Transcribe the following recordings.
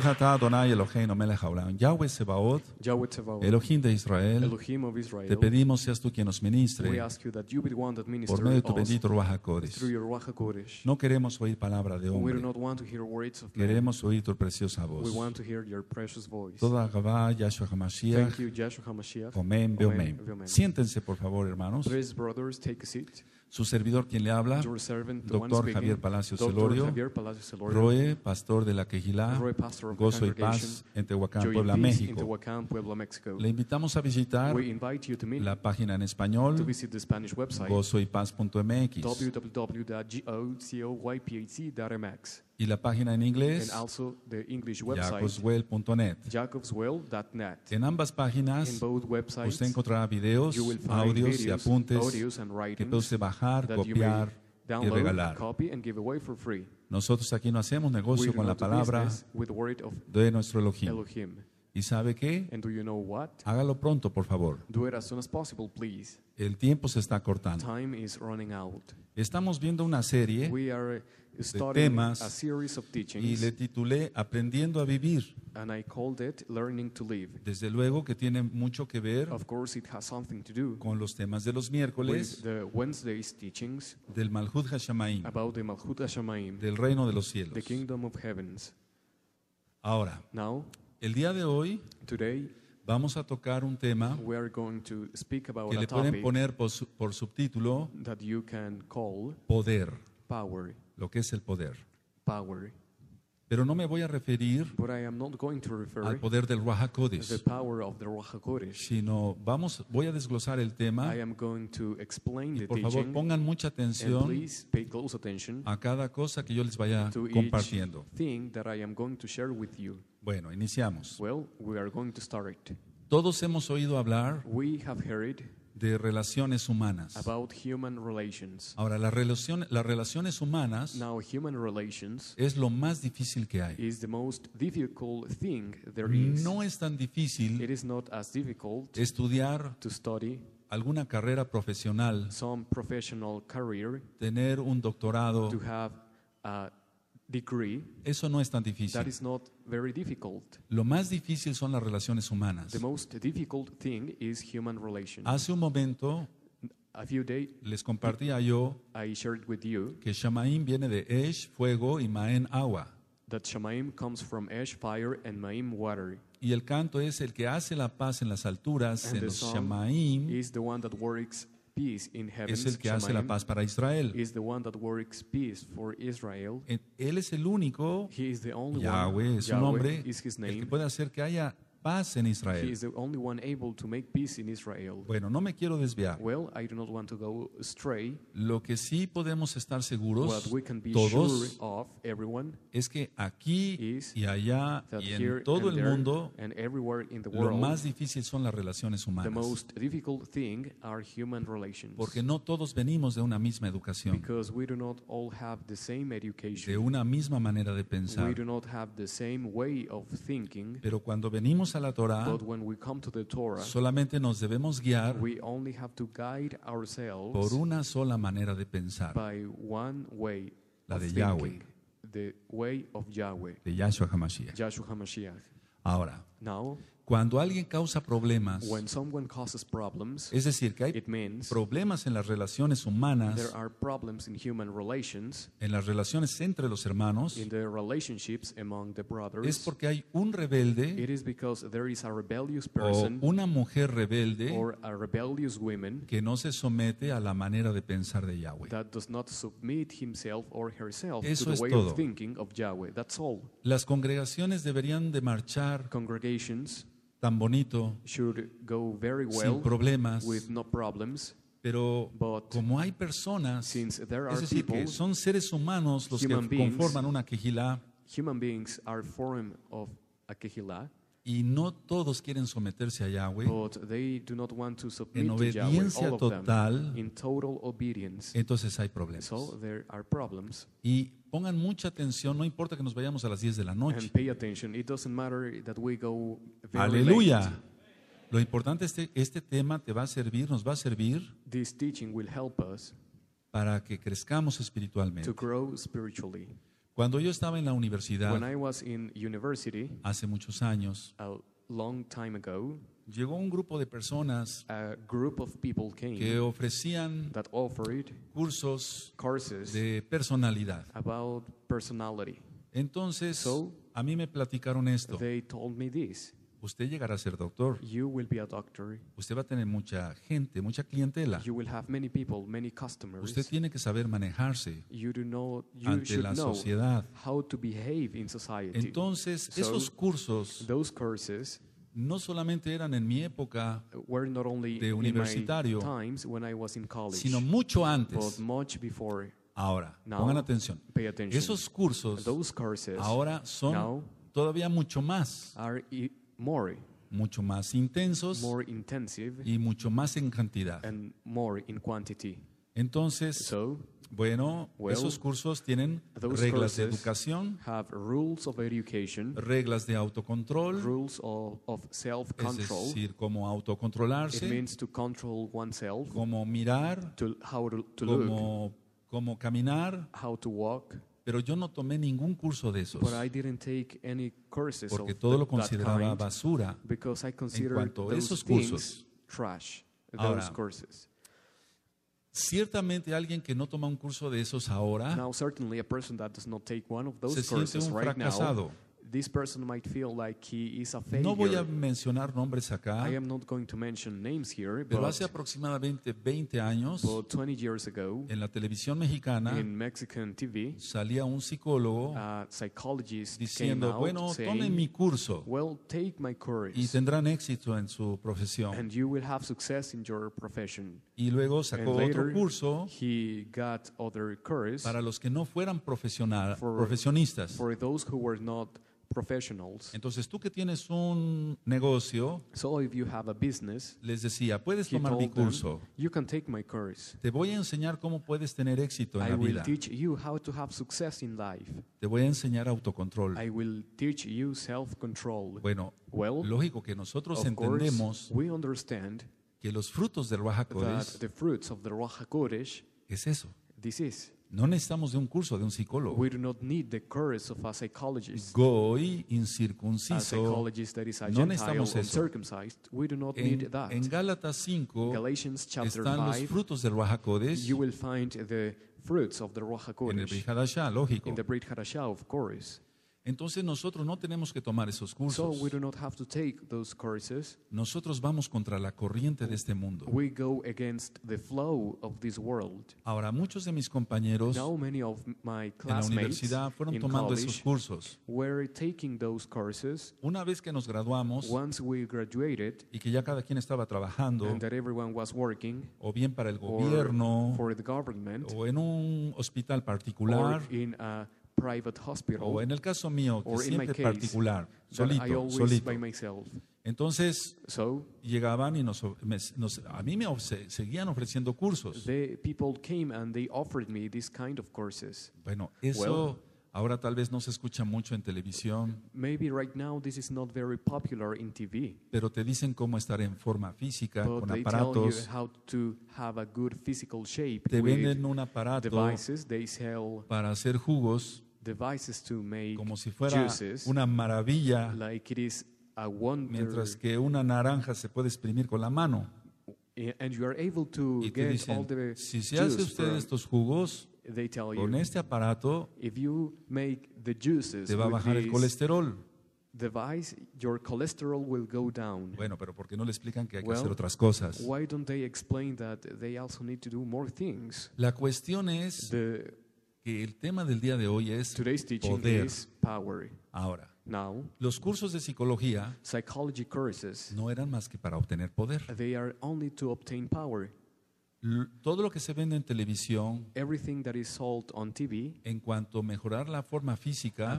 Pues, Yahweh Sebaot, Elohim de Israel, te pedimos seas tú quien nos ministre por medio de tu bendito Ruach HaKodesh. No queremos oír palabras de hombre, queremos oír tu preciosa voz. Toda gavá, Yahshua HaMashiach, Omen, Beomen. Siéntense por favor, hermanos. Su servidor quien le habla, doctor Javier Palacio Celorio, Roe, pastor de la Quejilá, Gozo y Paz en Tehuacán, Puebla, México. Le invitamos a visitar la página en español gozoypaz.mx. Y la página en inglés, jacobswell.net. En ambas páginas, usted encontrará videos, audios y apuntes que puede usted bajar, copiar y regalar. Nosotros aquí no hacemos negocio con la palabra de nuestro Elohim. ¿Y sabe qué? Hágalo pronto, por favor. El tiempo se está cortando. Estamos viendo una serie de temas y le titulé Aprendiendo a Vivir. Desde luego que tiene mucho que ver con los temas de los miércoles del Malhut Hashamaim del reino de los cielos. Ahora, el día de hoy vamos a tocar un tema que le pueden poner por, subtítulo poder lo que es el poder. Pero no me voy a referir al poder del Ruach HaKodesh, sino vamos, voy a desglosar el tema. y por favor, pongan mucha atención a cada cosa que yo les vaya compartiendo. Bueno, iniciamos. Todos hemos oído hablar de relaciones humanas. Ahora, las relaciones las relaciones humanas es lo más difícil que hay. No es tan difícil estudiar alguna carrera profesional, tener un doctorado, to degree, eso no es tan difícil. Lo más difícil son las relaciones humanas. The most difficult thing is human relations. Hace un momento a few les compartía yo que Shamaim viene de Esh, fuego, y Maen, agua. That Shamaim comes from Esh, fire, and Maim, water. Y el canto es el que hace la paz en las alturas, and los Shamaim, is the one that works es el que hace la paz para Israel. Él es el único, Yahweh es su nombre, el que puede hacer que haya paz en Israel. Bueno, no me quiero desviar. Lo que sí podemos estar seguros todos es que aquí y allá y en todo el mundo lo más difícil son las relaciones humanas, porque no todos venimos de una misma educación, de una misma manera de pensar, pero cuando venimos a la Torah, solamente nos debemos guiar por una sola manera de pensar, la de Yahweh, the Yahweh, de Yahshua HaMashiach. Ahora, cuando alguien causa problemas, es decir, que hay problemas en las relaciones humanas, en las relaciones entre los hermanos, es porque hay un rebelde o una mujer rebelde que no se somete a la manera de pensar de Yahweh. Eso es todo. Las congregaciones deberían de marchar Congregations tan bonito, sin problemas, pero como hay personas, es decir, que son seres humanos los que conforman una quejilá, y no todos quieren someterse a Yahweh en obediencia total. Entonces hay problemas. Y pongan mucha atención, no importa que nos vayamos a las 10 de la noche. Aleluya. Lo importante es que este tema te va a servir, nos va a servir para que crezcamos espiritualmente. Cuando yo estaba en la universidad, hace muchos años, llegó un grupo de personas que ofrecían cursos de personalidad. Entonces, a mí me platicaron esto. Usted llegará a ser doctor. Usted va a tener mucha gente, mucha clientela. Usted tiene que saber manejarse ante la sociedad. Entonces, esos cursos no solamente eran en mi época de universitario, sino mucho antes. ahora, pongan atención. Esos cursos ahora son todavía mucho más. E- mucho más intensos y mucho más en cantidad. Entonces, bueno, esos cursos tienen reglas de educación, reglas de autocontrol, es decir, cómo autocontrolarse, cómo mirar, cómo, cómo caminar, pero yo no tomé ningún curso de esos. porque todo lo consideraba basura en cuanto a esos cursos. Ahora, Ciertamente alguien que no toma un curso de esos ahora Now, se siente un fracasado this person might feel like he is a failure. No voy a mencionar nombres acá. I am not going to mention names here, pero but, hace aproximadamente 20 años, 20 years ago, en la televisión mexicana, in Mexican TV, salía un psicólogo a psychologist diciendo, came out bueno, saying, tomen mi curso well, take my course, y tendrán éxito en su profesión. And you will have success in your profession. Y luego sacó and otro curso he got other course, para los que no fueran profesional, for, profesionistas. For those who were not entonces tú que tienes un negocio, les decía, puedes tomar mi curso. Te voy a enseñar cómo puedes tener éxito en la vida. Te voy a enseñar autocontrol. Bueno, lógico que nosotros entendemos que los frutos del Raja Kodesh es eso. No necesitamos de un curso de un psicólogo. We do not need the of a psychologist. Goy incircunciso. No necesitamos eso. We do not need En, that. en Gálatas 5 están los frutos del en el lógico. Entonces nosotros no tenemos que tomar esos cursos. Nosotros vamos contra la corriente de este mundo. Ahora muchos de mis compañeros en la universidad fueron tomando esos cursos. Una vez que nos graduamos Once we y que ya cada quien estaba trabajando working, o bien para el gobierno o en un hospital particular o en el caso mío, que siempre particular, solito, solito. Entonces llegaban y nos, a mí me seguían ofreciendo cursos. Bueno, eso ahora tal vez no se escucha mucho en televisión, pero te dicen cómo estar en forma física, con aparatos. Te venden un aparato para hacer jugos como si fuera una maravilla, mientras que una naranja se puede exprimir con la mano. y te dicen, si se hace usted estos jugos, con este aparato, te va a bajar el colesterol. Bueno, pero ¿por qué no le explican que hay que hacer otras cosas? La cuestión es que el tema del día de hoy es poder. Ahora, los cursos de psicología psychology no eran más que para obtener poder. Todo lo que se vende en televisión en cuanto a mejorar la forma física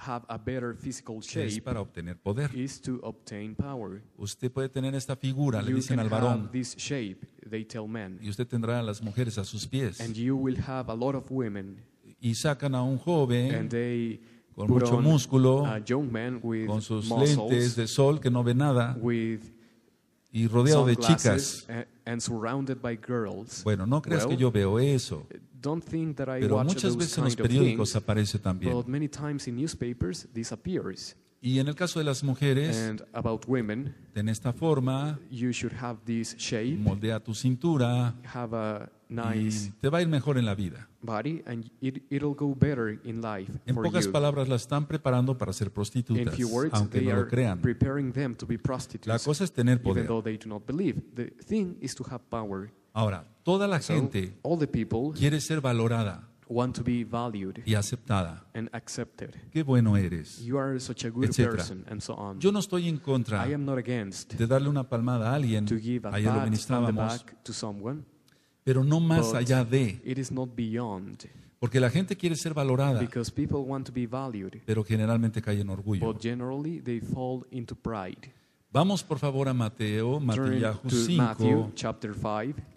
have para obtener poder. Usted puede tener esta figura, le dicen al varón, y usted tendrá a las mujeres a sus pies. Y sacan a un joven con mucho músculo, con sus lentes de sol que no ve nada, y rodeado de chicas. Eh, bueno, no creas que yo veo eso. Eh, Pero muchas veces en los periódicos aparece también. Y en el caso de las mujeres, en esta forma, moldea tu cintura y te va a ir mejor en la vida. En pocas palabras, la están preparando para ser prostitutas, aunque no lo crean. La cosa es tener poder. Ahora, toda la gente quiere ser valorada y aceptada. Qué bueno eres. Yo no estoy en contra de darle una palmada a alguien. a Ayer lo ministrábamos pero no más allá de. Porque la gente quiere ser valorada, pero generalmente cae en orgullo. Vamos por favor a Mateo, Mateo 5.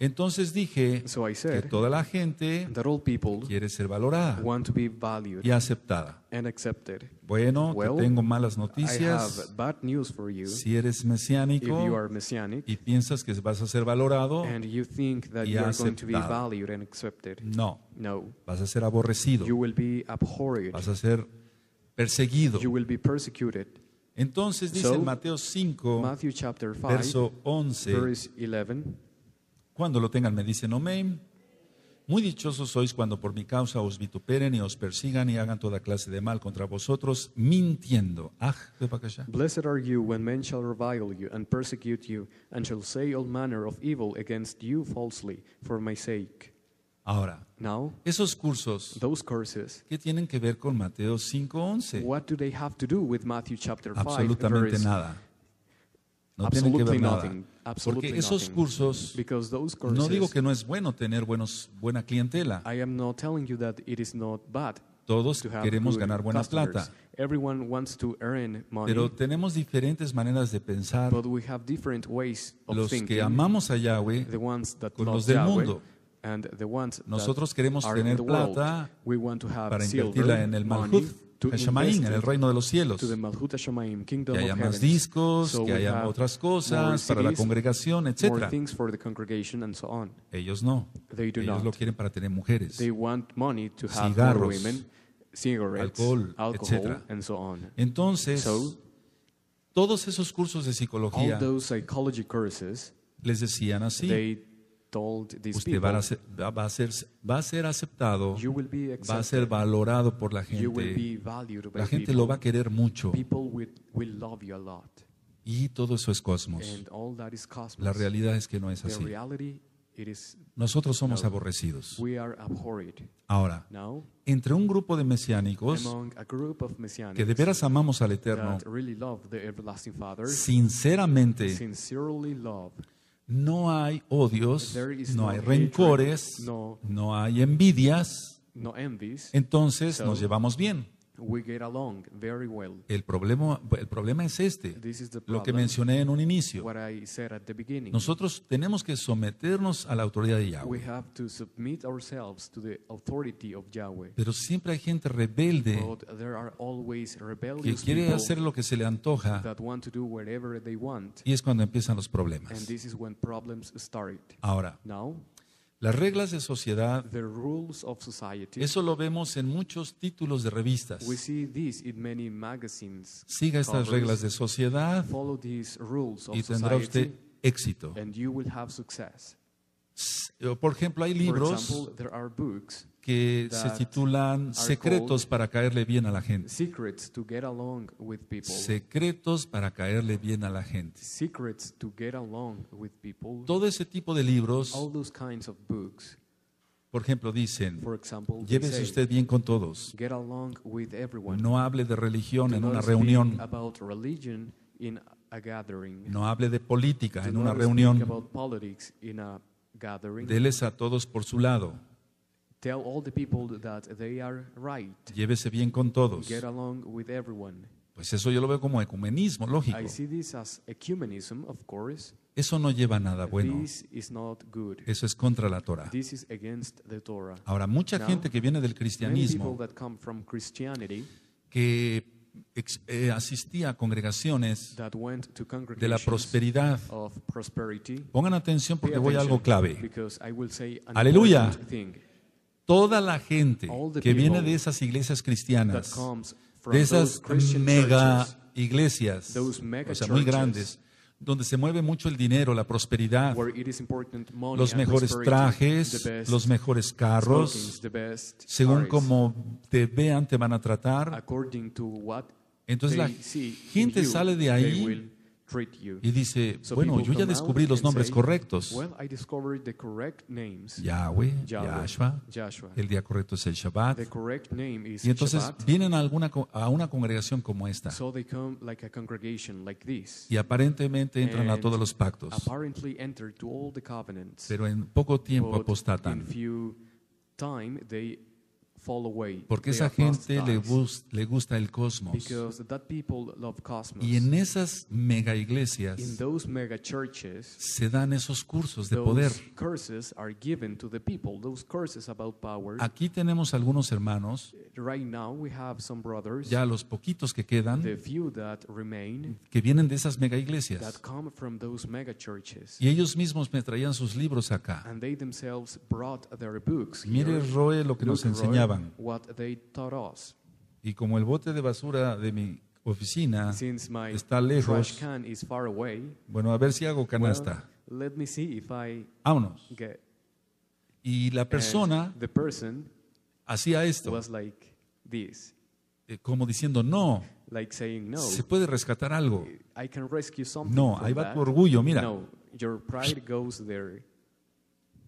Entonces dije que toda la gente quiere ser valorada y aceptada. Bueno, te tengo malas noticias. si eres mesiánico y piensas que vas a ser valorado y aceptado, no, vas a ser aborrecido, vas a ser perseguido. Entonces dice en Mateo 5, verso 11, cuando lo tengan me dicen amén. Muy dichosos sois cuando por mi causa os vituperen y os persigan y hagan toda clase de mal contra vosotros, mintiendo. Ah, Blessed are you when men shall revile you and persecute you, and shall say all manner of evil against you falsely, for my sake. Ahora, esos cursos, ¿qué tienen que ver con Mateo 5:11? Absolutamente nada. No tienen que ver nada. Porque esos cursos, no digo que no es bueno tener buenos, buena clientela. Todos queremos ganar buena plata, pero tenemos diferentes maneras de pensar. Los que amamos a Yahweh con los del mundo. Nosotros queremos tener plata para invertirla en el Malhut Shamaim, en el reino de los cielos. Que haya más discos, que haya otras cosas para la congregación, etc. Ellos no. Ellos lo quieren para tener mujeres, cigarros, alcohol, etc. Entonces, todos esos cursos de psicología les decían así usted va a, ser, va, a ser, aceptado, va a ser valorado por la gente. La gente lo va a querer mucho. Y todo eso es cosmos. La realidad es que no es así. Nosotros somos aborrecidos. Ahora, entre un grupo de mesiánicos que de veras amamos al Eterno, sinceramente, no hay odios, no hay rencores, no hay envidias, entonces nos llevamos bien. El problema, el problema es este, lo que mencioné en un inicio. Nosotros tenemos que someternos a la autoridad de Yahweh, pero siempre hay gente rebelde que quiere hacer lo que se le antoja y es cuando empiezan los problemas. Ahora, las reglas de sociedad, eso lo vemos en muchos títulos de revistas. Siga estas reglas de sociedad y tendrá usted éxito. Eh, por ejemplo, hay libros que se titulan Secretos para caerle bien a la gente. Secretos para caerle bien a la gente. Todo ese tipo de libros, por ejemplo, dicen, llévese usted bien con todos. No hable de religión en una reunión. No hable de política en una reunión. Deles a todos por su lado. Llévese bien con todos. Pues eso yo lo veo como ecumenismo, lógico. I see this as ecumenism, of course. Eso no lleva nada bueno. This is not good. Eso es contra la Torah. This is against the Torah. Ahora, mucha gente que viene del cristianismo, que eh, asistía a congregaciones de la prosperidad, pongan atención porque voy a algo clave. Aleluya toda la gente que viene de esas iglesias cristianas, de esas mega iglesias, o sea, muy grandes, donde se mueve mucho el dinero, la prosperidad, los mejores trajes, los mejores carros, según como te vean te van a tratar. Entonces la gente sale de ahí y dice, bueno, yo ya descubrí los nombres correctos. Yahweh, Yahshua, el día correcto es el Shabbat. Y entonces vienen a, alguna, a una congregación como esta. Y aparentemente entran a todos los pactos. Pero en poco tiempo apostatan. Porque esa gente le, le, gusta el cosmos. Y en esas mega iglesias se dan esos cursos de poder. Aquí tenemos algunos hermanos, ya los poquitos que quedan, que vienen de esas mega iglesias. y ellos mismos me traían sus libros acá. Mire Roe lo que nos enseñaba. Y como el bote de basura de mi oficina está lejos, bueno, a ver si hago canasta. Vámonos. Y la persona hacía esto, eh, como diciendo, no, se puede rescatar algo. no, ahí va tu orgullo, mira.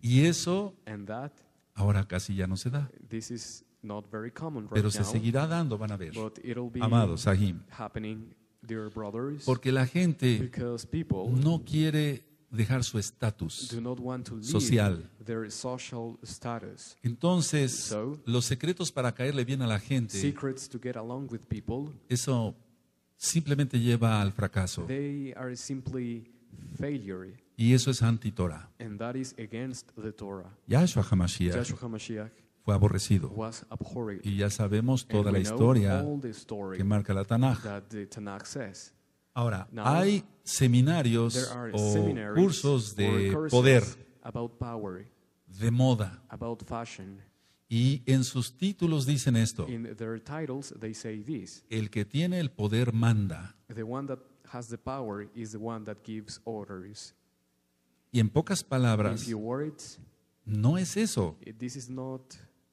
Y eso ahora casi ya no se da. Pero se seguirá dando, van a ver. Amados, Sahim. porque la gente no quiere dejar su estatus social. Entonces, los secretos para caerle bien a la gente, eso simplemente lleva al fracaso. Y eso es anti-Torah. HaMashiach, fue aborrecido. Y ya sabemos toda la historia que marca la Tanaj. Ahora, hay seminarios o cursos de poder, de moda, y en sus títulos dicen esto. el que tiene el poder manda. Y en pocas palabras, no es eso.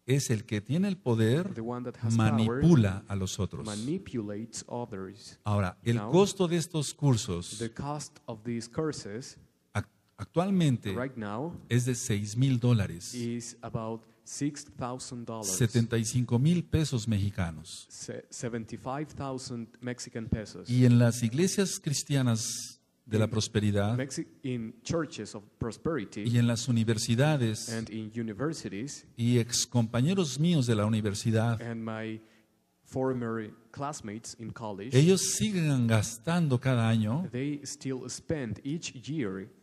Es el que tiene el poder, manipula a los otros. Ahora, el costo de estos cursos actualmente es de 6 mil dólares. 75 mil pesos mexicanos. Y en las iglesias cristianas de la prosperidad y en las universidades y ex compañeros míos de la universidad ellos siguen gastando cada año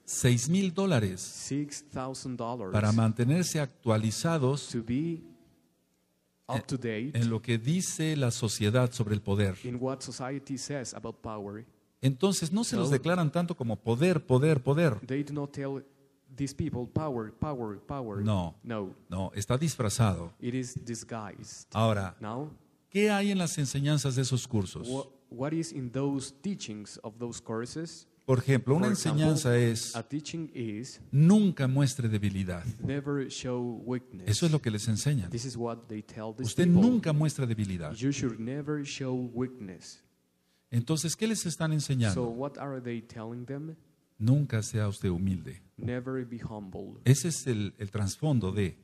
seis mil dólares para mantenerse actualizados en lo que dice la sociedad sobre el poder entonces no se los declaran tanto como poder, poder, poder. No, no, está disfrazado. Ahora, ¿qué hay en las enseñanzas de esos cursos? Por ejemplo, una enseñanza es nunca muestre debilidad. Eso es lo que les enseñan. Usted nunca muestra debilidad. Entonces, ¿qué les están enseñando? Nunca sea usted humilde. Ese es el, trasfondo de.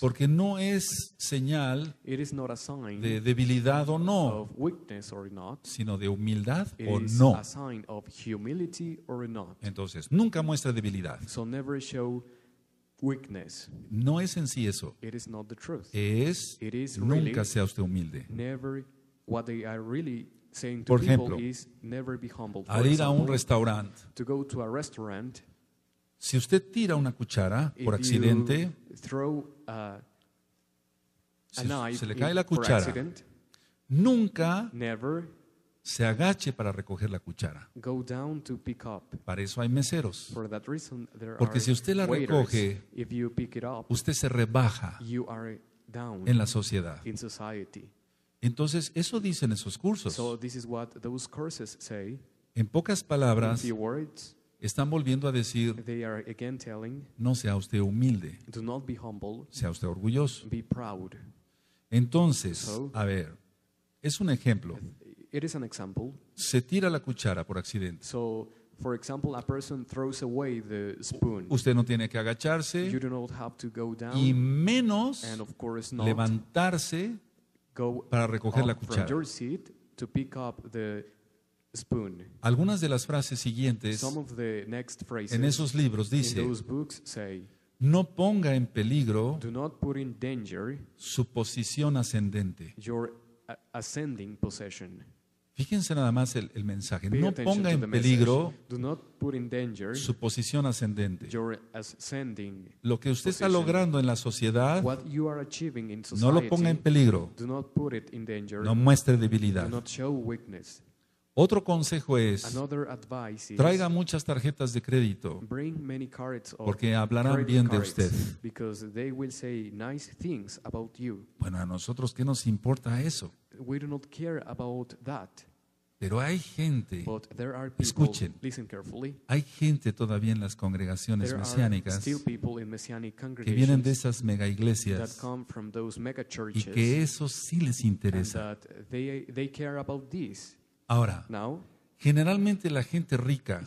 Porque no es señal de debilidad o no, sino de humildad o no. Entonces, nunca muestra debilidad. No es en sí eso. Es nunca sea usted humilde. Por ejemplo, al ir a un restaurante, si usted tira una cuchara por accidente, se le cae la cuchara, nunca se agache para recoger la cuchara. Para eso hay meseros. Porque si usted la recoge, Usted se rebaja en la sociedad. Entonces, eso dicen esos cursos. En pocas palabras, están volviendo a decir, no sea usted humilde, sea usted orgulloso. Entonces, a ver, es un ejemplo. Se tira la cuchara por accidente. Usted no tiene que agacharse y menos levantarse para recoger la cuchara. Algunas de las frases siguientes en esos libros dicen no ponga en peligro su posición ascendente. Uh, Fíjense nada más el, mensaje. No ponga en peligro su posición ascendente. Lo que usted está logrando en la sociedad, no lo ponga en peligro. No muestre debilidad. Otro consejo es, traiga muchas tarjetas de crédito porque hablarán bien de usted. Bueno, a nosotros, ¿qué nos importa eso? Pero hay gente, escuchen, hay gente todavía en las congregaciones mesiánicas que vienen de esas mega iglesias y que eso sí les interesa. Ahora, generalmente la gente rica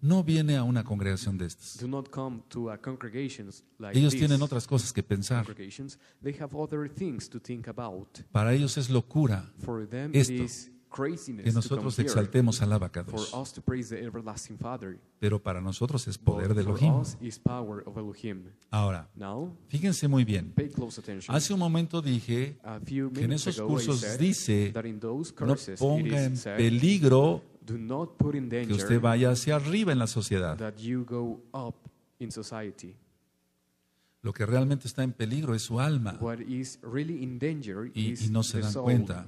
no viene a una congregación de estas. ellos tienen otras cosas que pensar. Para ellos es locura esto. que nosotros exaltemos al Abacado. Pero para nosotros es poder de Elohim. Ahora, fíjense muy bien. Hace un momento dije que en esos cursos dice: no ponga en peligro que usted vaya hacia arriba en la sociedad. Lo que realmente está en peligro es su alma. y, no se dan cuenta.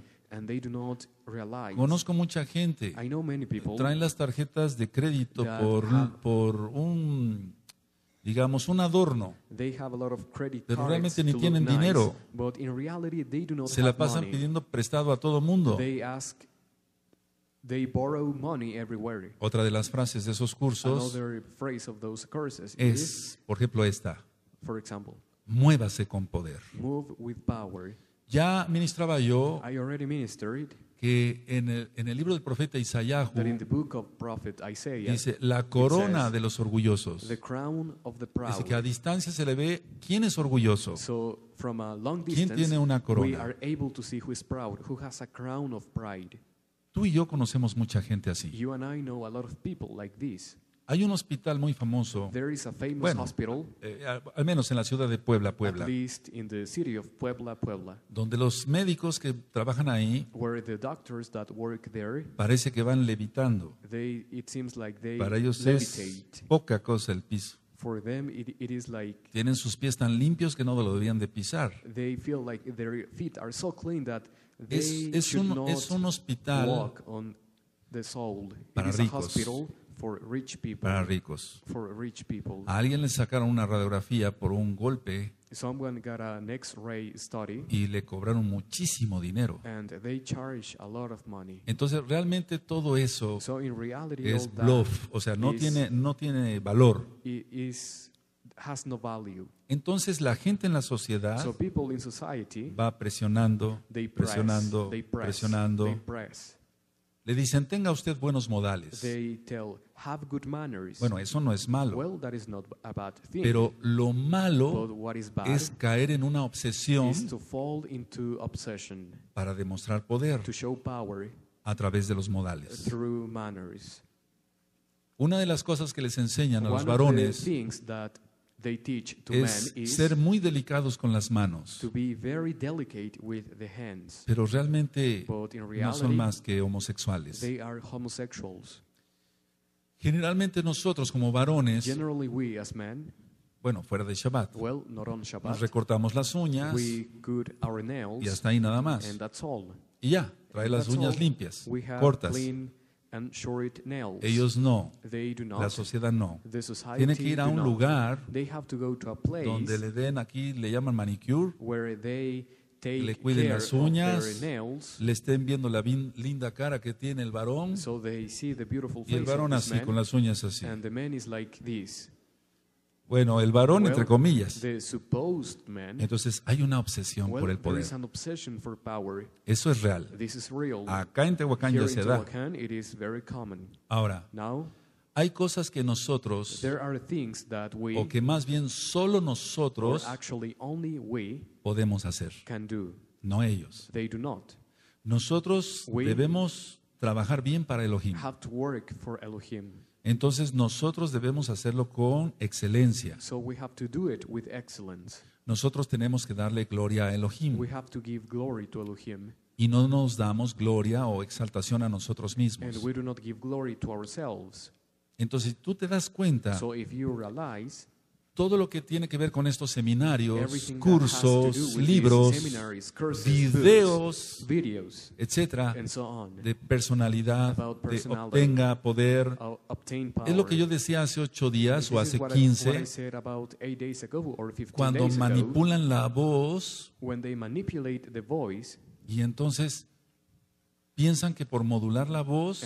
Conozco mucha gente. que traen las tarjetas de crédito por, por un, digamos, un adorno. pero realmente ni tienen dinero. se la pasan pidiendo prestado a todo mundo. Otra de las frases de esos cursos es, por ejemplo, esta. Muévase con poder. Ya ministraba yo que en el, libro del profeta Isaías dice la corona de los orgullosos. Dice que a distancia se le ve quién es orgulloso. quién tiene una corona. Tú y yo conocemos mucha gente así. Hay un hospital muy famoso, bueno, eh, al, menos en la ciudad de Puebla, Puebla, donde los médicos que trabajan ahí parece que van levitando. Para ellos es poca cosa el piso. Tienen sus pies tan limpios que no lo deberían de pisar. Es, un, hospital para ricos. Para ricos. A alguien le sacaron una radiografía por un golpe y le cobraron muchísimo dinero. Entonces realmente todo eso es bluff, o sea, no tiene no tiene valor. Is, entonces la gente en la sociedad va presionando, presionando, presionando. Le dicen, tenga usted buenos modales. Bueno, eso no es malo. Pero lo malo es caer en una obsesión para demostrar poder a través de los modales. Una de las cosas que les enseñan a los varones es ser muy delicados con las manos, pero realmente no son más que homosexuales. Generalmente nosotros como varones, bueno, fuera de Shabbat, nos recortamos las uñas y hasta ahí nada más. Y ya, trae las uñas limpias, cortas. Ellos no. La sociedad no. Tienen que ir a un lugar donde le den aquí, le llaman manicure, le cuiden las uñas, le estén viendo la linda cara que tiene el varón y el varón así, con las uñas así bueno, el varón entre comillas. Entonces hay una obsesión por el poder. Eso es real. Acá en Tehuacán ya se da. Ahora, hay cosas que nosotros, o que más bien solo nosotros podemos hacer, no ellos. Nosotros debemos trabajar bien para Elohim. Entonces nosotros debemos hacerlo con excelencia. Nosotros tenemos que darle gloria a Elohim. Y no nos damos gloria o exaltación a nosotros mismos. Entonces, si tú te das cuenta todo lo que tiene que ver con estos seminarios, cursos, libros, videos, etcétera, de personalidad, de obtenga poder. Es lo que yo decía hace ocho días o hace 15, cuando manipulan la voz y entonces piensan que por modular la voz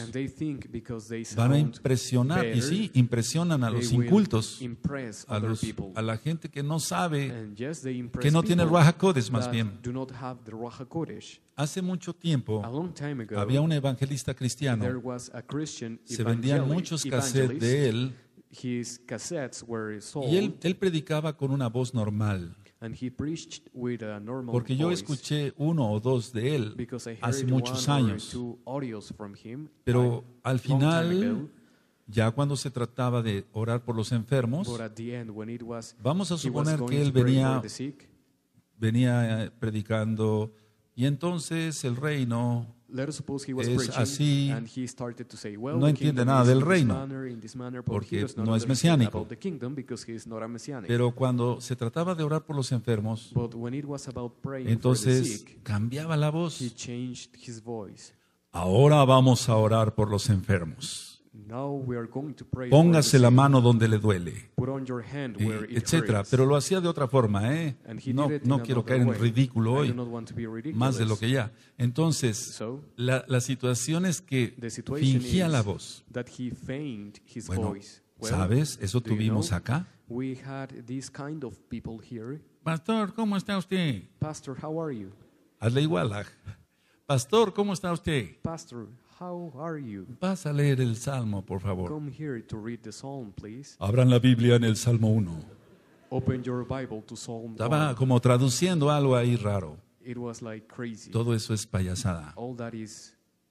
van a impresionar, y sí, impresionan a los incultos, a, los, a la gente que no sabe, que no tiene el Raja más bien. Hace mucho tiempo había un evangelista cristiano, se vendían muchos cassettes de él, y él, él predicaba con una voz normal. Porque yo escuché uno o dos de él hace muchos años. Pero al final, ya cuando se trataba de orar por los enfermos, vamos a suponer que él venía, venía eh, predicando y entonces el reino es así, no entiende nada del reino, porque no es mesiánico. Pero cuando se trataba de orar por los enfermos, entonces cambiaba la voz. Ahora vamos a orar por los enfermos. Póngase la mano donde le duele, etcétera. Pero lo hacía de otra forma, ¿eh? No, no quiero caer en ridículo hoy, más de lo que ya. Entonces, la, situación es que fingía la voz. Bueno, ¿sabes? Eso tuvimos acá. Pastor, ¿cómo está usted? Hazle igual. Pastor, ¿cómo está usted? Pastor, How are you? Vas a leer el Salmo, por favor. Come Abran la Biblia en el Salmo 1. Open Estaba como traduciendo algo ahí raro. Todo eso es payasada.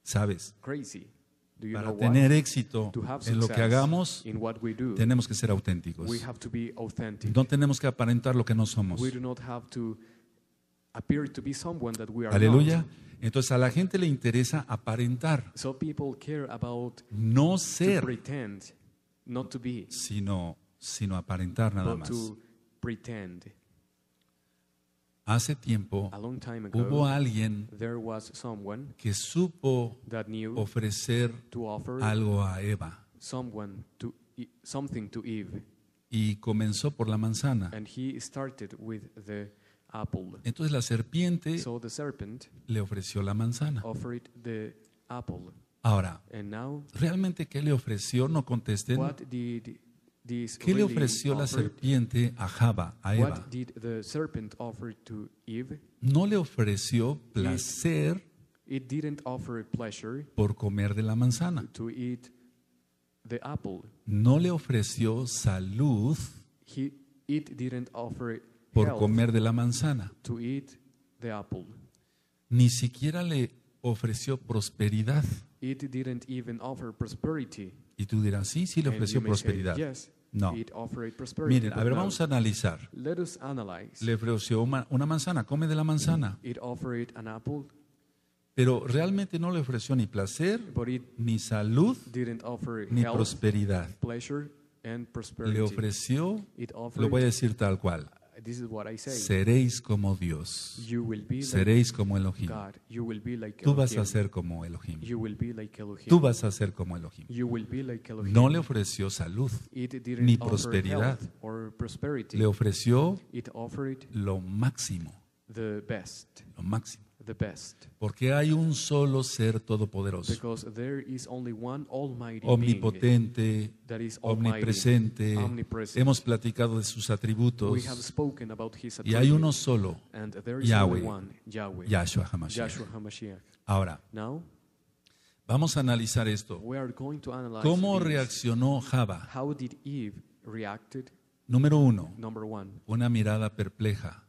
¿Sabes? Para tener éxito en lo que hagamos, tenemos que ser auténticos. we have to be authentic. No tenemos que aparentar lo que no somos. Aleluya. Entonces a la gente le interesa aparentar, no ser, sino, sino aparentar nada más. Hace tiempo hubo alguien que supo ofrecer algo a Eva. E, y comenzó por la manzana. Entonces la serpiente le ofreció la manzana. Ahora, ¿realmente qué le ofreció? No contesten. ¿Qué le ofreció la serpiente a Java, a Eva? No le ofreció placer por comer de la manzana. No le ofreció salud por comer de la manzana. Ni siquiera le ofreció prosperidad. Y tú dirás, sí, sí le ofreció prosperidad. No. Miren, a ver, vamos a analizar. Le ofreció una manzana, come de la manzana. Pero realmente no le ofreció ni placer, ni salud, ni prosperidad. Le ofreció, lo voy a decir tal cual, Seréis como Dios. Seréis como Elohim. Tú vas a ser como Elohim. Tú vas a ser como Elohim. No le ofreció salud ni prosperidad. Le ofreció lo máximo. Lo máximo the best. Porque hay un solo ser todopoderoso. omnipotente, omnipresente. Hemos platicado de sus atributos. y hay uno solo, Yahweh, Yahshua HaMashiach. Ahora, vamos a analizar esto. ¿Cómo reaccionó Java? Número uno, una mirada perpleja.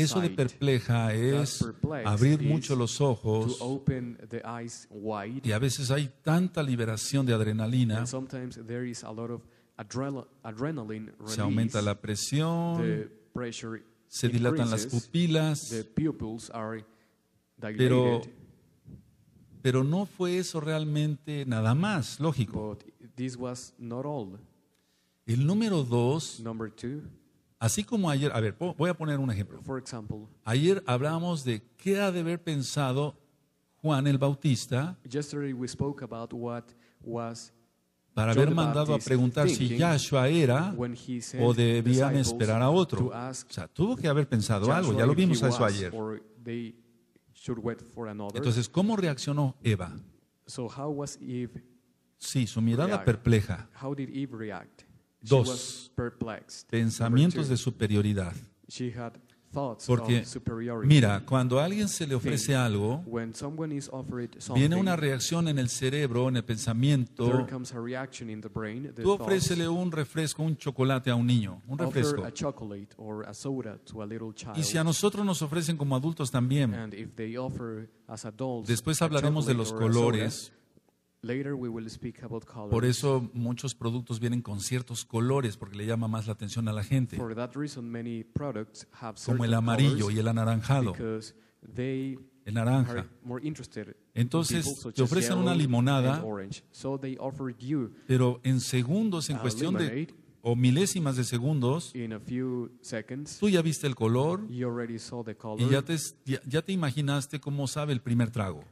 Eso de perpleja es abrir mucho los ojos y a veces hay tanta liberación de adrenalina. Se aumenta la presión, se dilatan las pupilas, pero, pero no fue eso realmente nada más, lógico. El número dos Así como ayer, a ver, voy a poner un ejemplo. Ayer hablamos de qué ha de haber pensado Juan el Bautista para haber mandado a preguntar si Yahshua era o debían esperar a otro. O sea, tuvo que haber pensado algo, ya lo vimos a eso ayer. Entonces, ¿cómo reaccionó Eva? Sí, su mirada perpleja. Dos, pensamientos de superioridad. Porque, mira, cuando a alguien se le ofrece algo, viene una reacción en el cerebro, en el pensamiento. Tú ofrécele un refresco, un chocolate a un niño, un refresco. Y si a nosotros nos ofrecen como adultos también, después hablaremos de los colores por eso muchos productos vienen con ciertos colores porque le llama más la atención a la gente. Como el amarillo y el anaranjado. El naranja. Entonces te ofrecen una limonada, pero en segundos, en cuestión de o milésimas de segundos, tú ya viste el color y ya te, ya, te imaginaste cómo sabe el primer trago.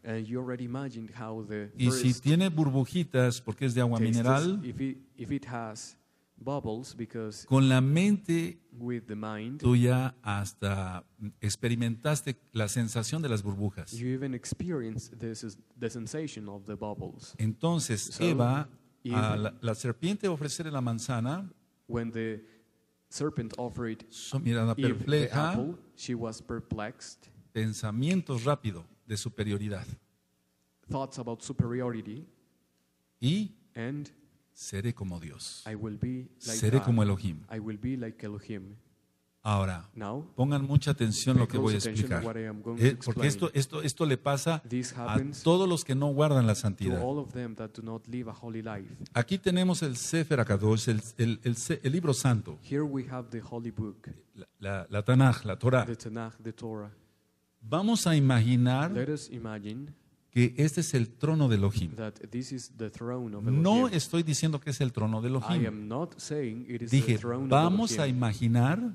y si tiene burbujitas porque es de agua mineral, con la mente tú ya hasta experimentaste la sensación de las burbujas. Entonces, Eva a la, la, serpiente ofrecerle la manzana, when the serpent offered su mirada Eve perpleja, the apple, she was perplexed. pensamientos rápido de superioridad thoughts about superiority, y and seré como Dios, I will be like seré God. como Elohim. I will be like Elohim. Ahora, pongan mucha atención lo que voy a explicar, eh, porque esto, esto, esto le pasa a todos los que no guardan la santidad. Aquí tenemos el Sefer HaKadosh, el, el, el, libro santo, la, la, la Tanaj, la Torah. Vamos a imaginar que este es el trono de Elohim. No estoy diciendo que es el trono de Elohim. Dije, vamos a imaginar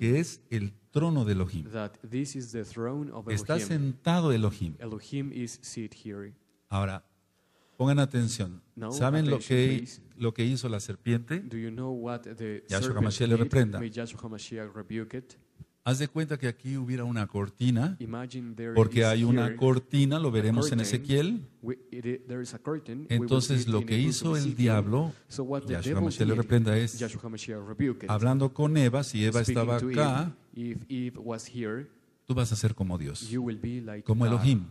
que es el trono de Elohim. Está sentado Elohim. Ahora, pongan atención. ¿Saben lo que, lo que hizo la serpiente? Yahshua Hamashiach le reprenda. Haz de cuenta que aquí hubiera una cortina, porque hay una cortina, lo veremos en Ezequiel. Entonces lo que hizo el diablo, Yahshua Mashiach le reprenda es, hablando con Eva, si Eva estaba acá, tú vas a ser como Dios, como Elohim.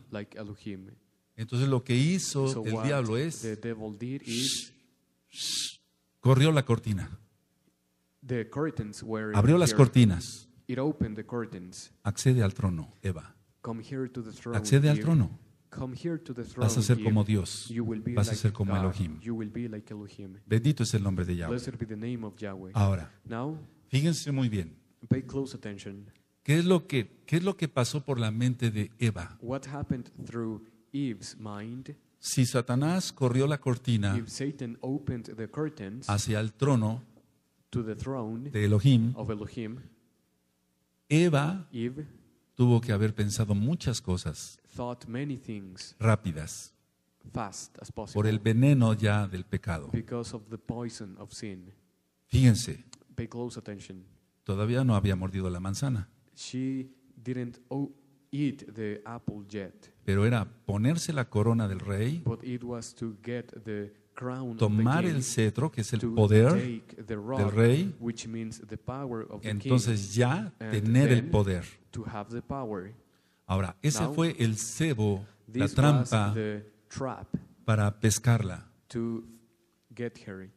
Entonces lo que hizo el diablo es, corrió la cortina, abrió las cortinas. Accede al trono, Eva. Accede al trono. Vas a ser como Dios. Vas a ser como Elohim. Bendito es el nombre de Yahweh. Ahora, fíjense muy bien. ¿Qué es lo que, qué es lo que pasó por la mente de Eva? Si Satanás corrió la cortina hacia el trono de Elohim, Eva tuvo que haber pensado muchas cosas rápidas por el veneno ya del pecado. Fíjense, todavía no había mordido la manzana, pero era ponerse la corona del rey but it was to get the tomar el cetro, que es el poder del rey, entonces ya tener el poder. Ahora, ese fue el cebo, la trampa para pescarla,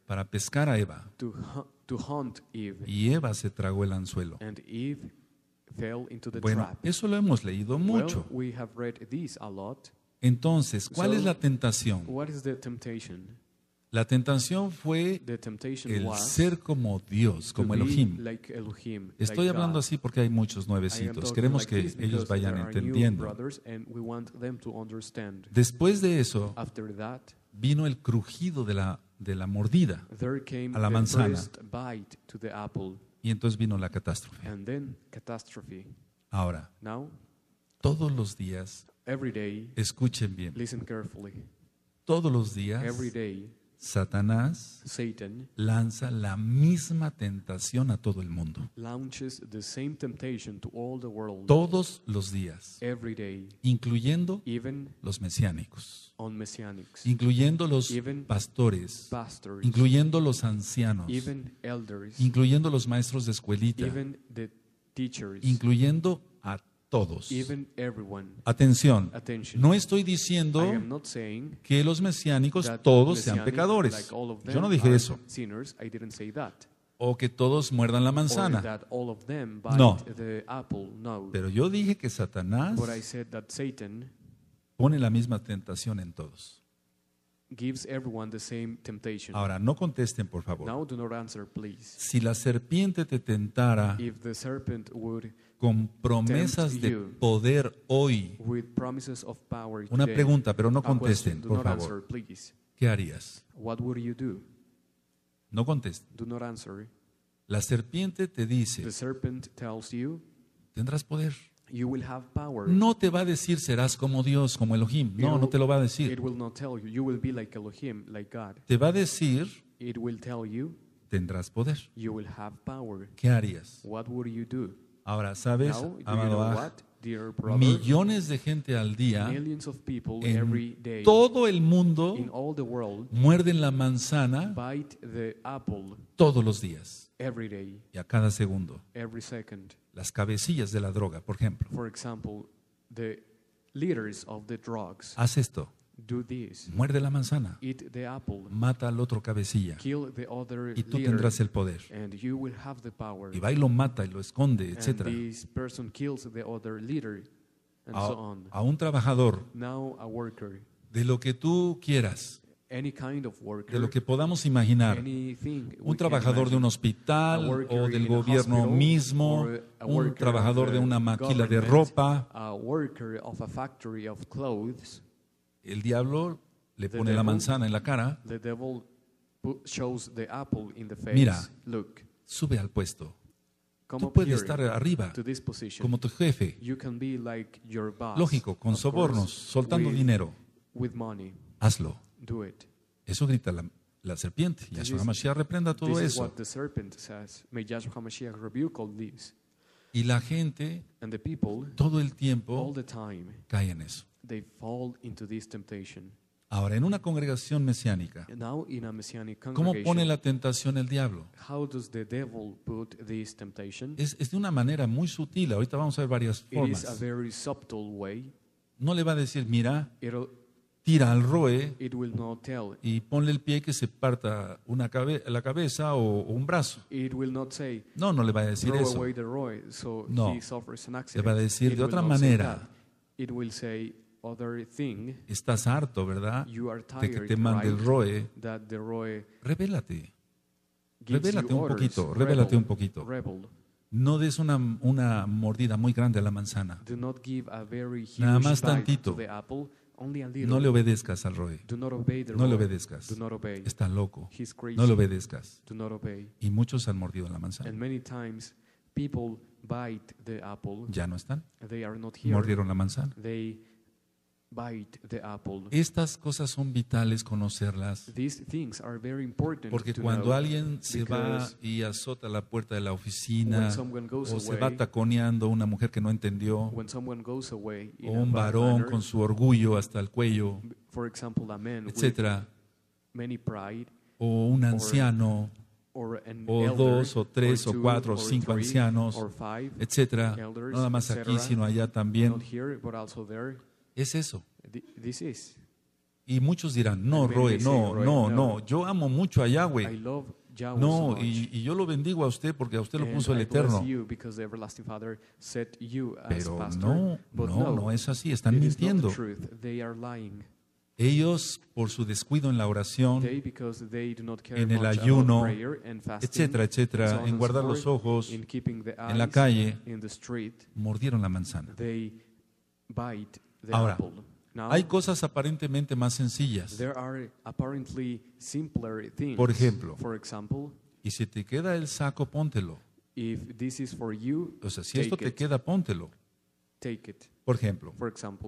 para pescar a Eva. Y Eva se tragó el anzuelo. Bueno, eso lo hemos leído mucho. Entonces, ¿cuál es la tentación? La tentación fue el ser como Dios, como Elohim. Estoy hablando así porque hay muchos nuevecitos. Queremos que ellos vayan entendiendo. Después de eso, vino el crujido de la, de la mordida a la manzana. Y entonces vino la catástrofe. Ahora, todos los días, escuchen bien, todos los días, Satanás lanza la misma tentación a todo el mundo. Todos los días, incluyendo los mesiánicos, incluyendo los pastores, incluyendo los ancianos, incluyendo los maestros de escuelita, incluyendo a todos. Atención, no estoy diciendo que los mesiánicos todos sean pecadores. Yo no dije eso. O que todos muerdan la manzana. No. Pero yo dije que Satanás pone la misma tentación en todos. Ahora, no contesten, por favor. Si la serpiente te tentara con promesas de poder hoy. Una pregunta, pero no contesten, por favor. ¿Qué harías? No contesten. La serpiente te dice, tendrás poder. No te va a decir serás como Dios, como Elohim. No, no te lo va a decir. Te va a decir tendrás poder. ¿Qué harías? Ahora, ¿sabes, ah, millones de gente al día en todo el mundo muerden la manzana todos los días y a cada segundo. Las cabecillas de la droga, por ejemplo. Haz esto. Muerde la manzana. Mata al otro cabecilla. y tú tendrás el poder. Y va y lo mata y lo esconde, etc. A, un trabajador. De lo que tú quieras. de lo que podamos imaginar, un trabajador de un hospital o del gobierno mismo, un trabajador de una maquila de ropa, el diablo le pone la manzana en la cara. Mira, sube al puesto. Tú puedes estar arriba, como tu jefe. Lógico, con sobornos, soltando dinero. Hazlo. Eso grita la, serpiente. Yahshua Hamashiach reprenda todo eso. y la gente todo el tiempo cae en eso. Ahora, en una congregación mesiánica, ¿cómo pone la tentación el diablo? Es, de una manera muy sutil, ahorita vamos a ver varias formas. No le va a decir, mira, tira al roe y ponle el pie que se parta una la cabeza o, un brazo. No, no le va a decir eso. No. le va a decir, "De otra manera" estás harto, ¿verdad? de que te mande el ROE. revélate. Revélate un poquito, revélate un poquito. No des una, mordida muy grande a la manzana. Nada más tantito. no le obedezcas al ROE. no le obedezcas. Está loco. No le obedezcas. Y muchos han mordido la manzana. Ya no están. Mordieron la manzana. Estas cosas son vitales conocerlas. Porque cuando alguien se va y azota la puerta de la oficina o se va taconeando una mujer que no entendió o un varón con su orgullo hasta el cuello, etcétera, o un anciano o dos o tres o cuatro o cinco ancianos, etcétera, no nada más aquí sino allá también es eso. Y muchos dirán, no, Roe, no, no, no, yo amo mucho a Yahweh. no, y, yo lo bendigo a usted porque a usted lo puso el Eterno. Pero no, no, no es así, están mintiendo. Ellos, por su descuido en la oración, en el ayuno, etcétera, etcétera, en guardar los ojos, en la calle, mordieron la manzana. Ahora, hay cosas aparentemente más sencillas. Por ejemplo, y si te queda el saco, póntelo. o sea, si esto te queda, póntelo. Por ejemplo,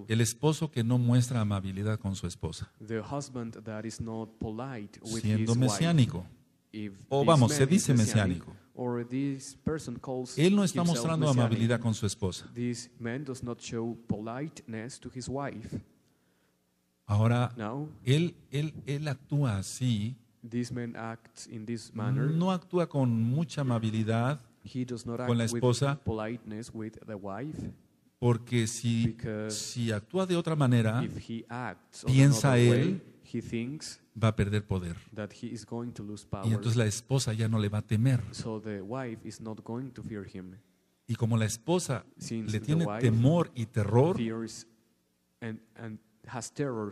el esposo que no muestra amabilidad con su esposa, siendo mesiánico o vamos, se dice mesiánico. Él no está mostrando amabilidad con su esposa. Ahora, él, él, él actúa así. No actúa con mucha amabilidad con la esposa. Porque si, si actúa de otra manera, piensa él va a perder poder. Y entonces la esposa ya no le va a temer. Y como la esposa le tiene temor y terror,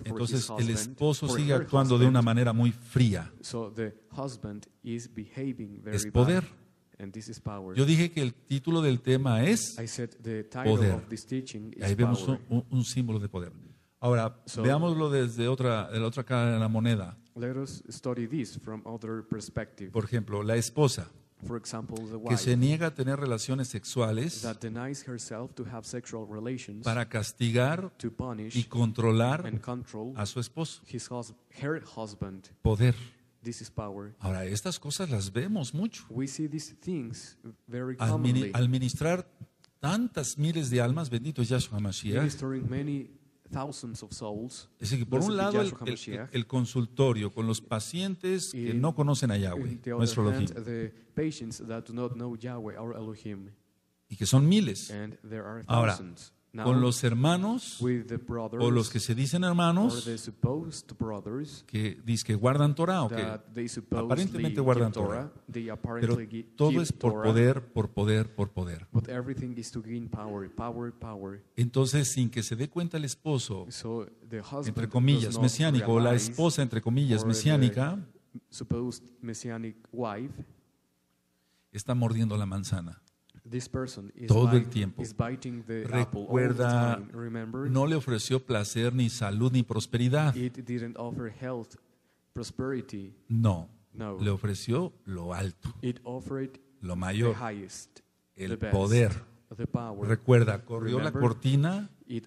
entonces el esposo sigue actuando de una manera muy fría. es poder. Yo dije que el título del tema es poder. ahí vemos un, símbolo de poder. Ahora, veámoslo desde otra, la otra cara de la moneda. Por ejemplo, la esposa. que se niega a tener relaciones sexuales para castigar y controlar a su esposo. Poder. Ahora, estas cosas las vemos mucho. We see Administrar tantas miles de almas, bendito Yahshua Mashiach. Es decir, que por un lado el, el, consultorio con los pacientes que no conocen a Yahweh, nuestro Elohim. Y que son miles. Ahora, con los hermanos o los que se dicen hermanos que dicen que guardan Torah o que aparentemente guardan Torah, pero todo es por poder, por poder, por poder. Entonces, sin que se dé cuenta el esposo, entre comillas, mesiánico, o la esposa, entre comillas, mesiánica, está mordiendo la manzana todo el tiempo. Recuerda, no le ofreció placer ni salud ni prosperidad. No, le ofreció lo alto, lo mayor, el poder. Recuerda, corrió la cortina y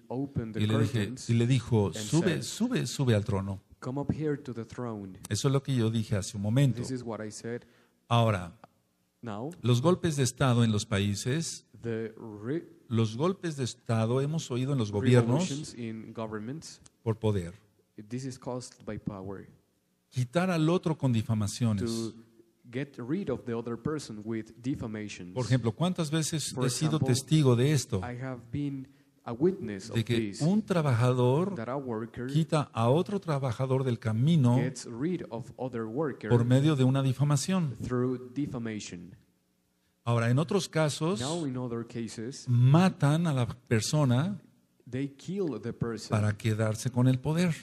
le, dijo, sube, sube, sube al trono. Eso es lo que yo dije hace un momento. Ahora, los golpes de Estado en los países, los golpes de Estado hemos oído en los gobiernos por poder. Quitar al otro con difamaciones. por ejemplo, ¿cuántas veces he sido testigo de esto? de que un trabajador quita a otro trabajador del camino por medio de una difamación. Ahora, en otros casos, matan a la persona para quedarse con el poder.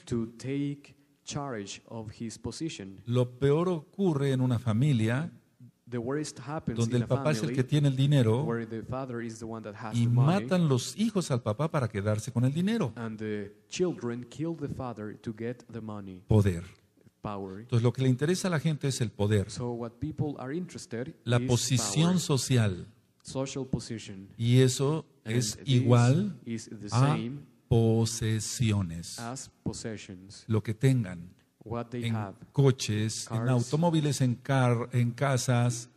Lo peor ocurre en una familia donde el papá es el que tiene el dinero y matan los hijos al papá para quedarse con el dinero. Poder. Entonces lo que le interesa a la gente es el poder, la posición social. Y eso es igual a posesiones, lo que tengan en coches, en automóviles, en, car, en casas,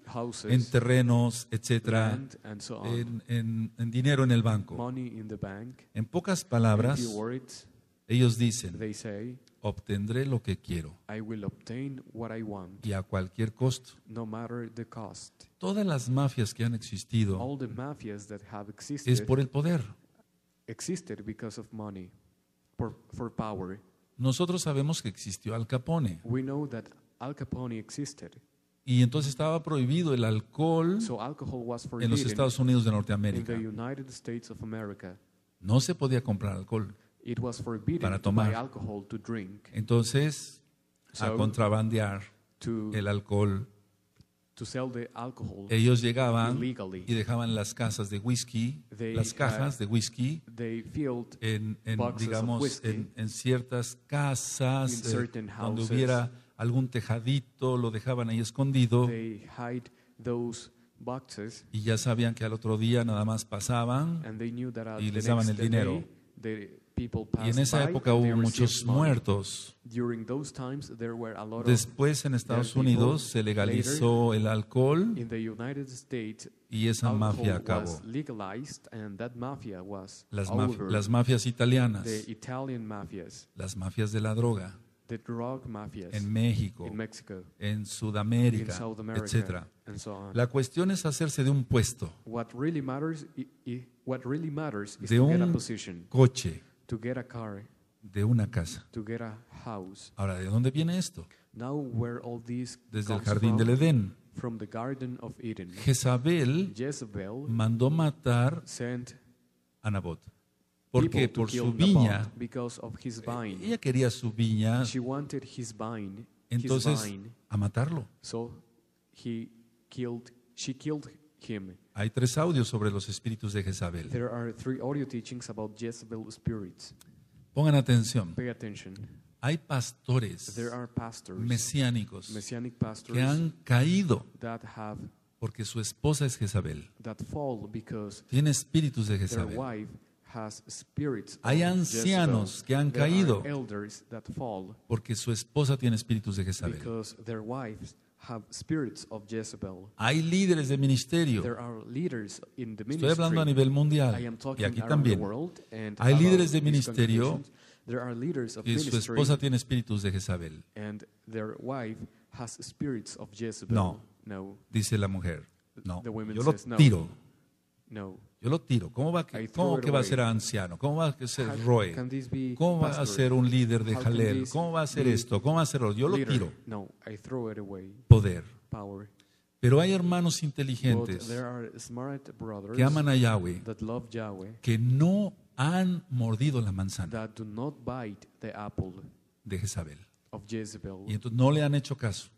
en terrenos, etc., en, en, en, dinero en el banco. En pocas palabras, ellos dicen, obtendré lo que quiero y a cualquier costo. Todas las mafias que han existido es por el poder. Existed because of money, nosotros sabemos que existió Al Capone. Y entonces estaba prohibido el alcohol en los Estados Unidos de Norteamérica. No se podía comprar alcohol para tomar. Entonces, se a contrabandear el alcohol ellos llegaban y dejaban las casas de whisky, las uh, cajas de whisky, en, digamos, en, ciertas casas, eh, cuando hubiera algún tejadito, lo dejaban ahí escondido. y ya sabían que al otro día nada más pasaban y les daban el dinero. Y en esa época hubo muchos muertos. Después en Estados Unidos se legalizó el alcohol y esa mafia acabó. Las, las mafias italianas, las mafias de la droga, en México, en Sudamérica, etc. La cuestión es hacerse de un puesto, de un coche de una casa. Ahora, ¿de dónde viene esto? Desde el jardín del Edén. Jezabel, mandó matar a Nabot. Porque por su viña, eh, ella quería su viña, entonces a matarlo. So he killed, she killed hay tres audios sobre los espíritus de Jezabel. Pongan atención. Hay pastores mesiánicos que han caído porque su esposa es Jezabel. Tiene espíritus de Jezabel. Hay ancianos que han caído porque su esposa tiene espíritus de Jezabel. Hay líderes de ministerio. Estoy hablando a nivel mundial y aquí también. Hay líderes de ministerio y su esposa tiene espíritus de Jezabel. No, no, dice la mujer. No, yo lo tiro. No. Yo lo tiro. ¿Cómo va, que, va a ser anciano? ¿Cómo va a ser Roy? ¿Cómo va a ser un líder de Jalel? ¿Cómo va a ser esto? ¿Cómo va a ser Yo lo tiro. Poder. Pero hay hermanos inteligentes que aman a Yahweh, que no han mordido la manzana de Jezabel. Y entonces no le han hecho caso.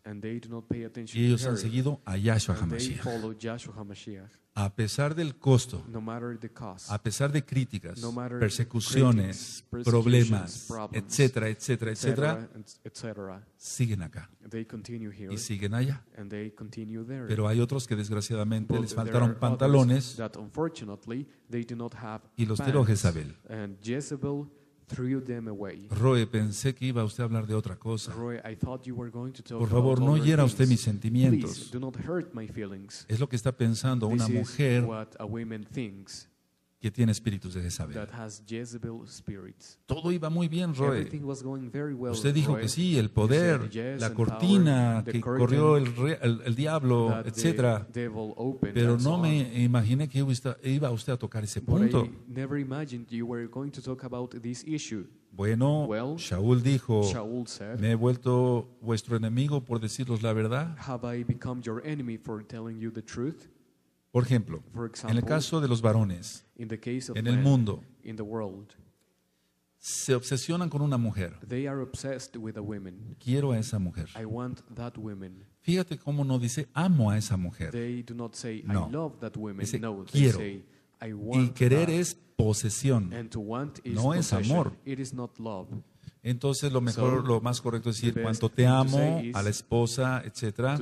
Y ellos han seguido a Yahshua HaMashiach. A pesar del costo, a pesar de críticas, persecuciones, problemas, etcétera, etcétera, etcétera, siguen acá. Y siguen allá. Pero hay otros que desgraciadamente les faltaron pantalones y los tiró Jezabel. Roy, pensé que iba usted a hablar de otra cosa. Por favor, no hiera usted mis sentimientos. Es lo que está pensando una mujer que tiene espíritus de Jezabel. Todo iba muy bien, Roe. Usted dijo que sí, el poder, la cortina que corrió el, diablo, etc. Pero no me imaginé que iba usted a tocar ese punto. Bueno, Shaul dijo, me he vuelto vuestro enemigo por deciros la verdad. Por ejemplo, en el caso de los varones, en el mundo, se obsesionan con una mujer. Quiero a esa mujer. Fíjate cómo no dice amo a esa mujer. no. Dice quiero. y querer es posesión. no es amor. Entonces lo mejor, lo más correcto es decir cuánto te amo a la esposa, etcétera.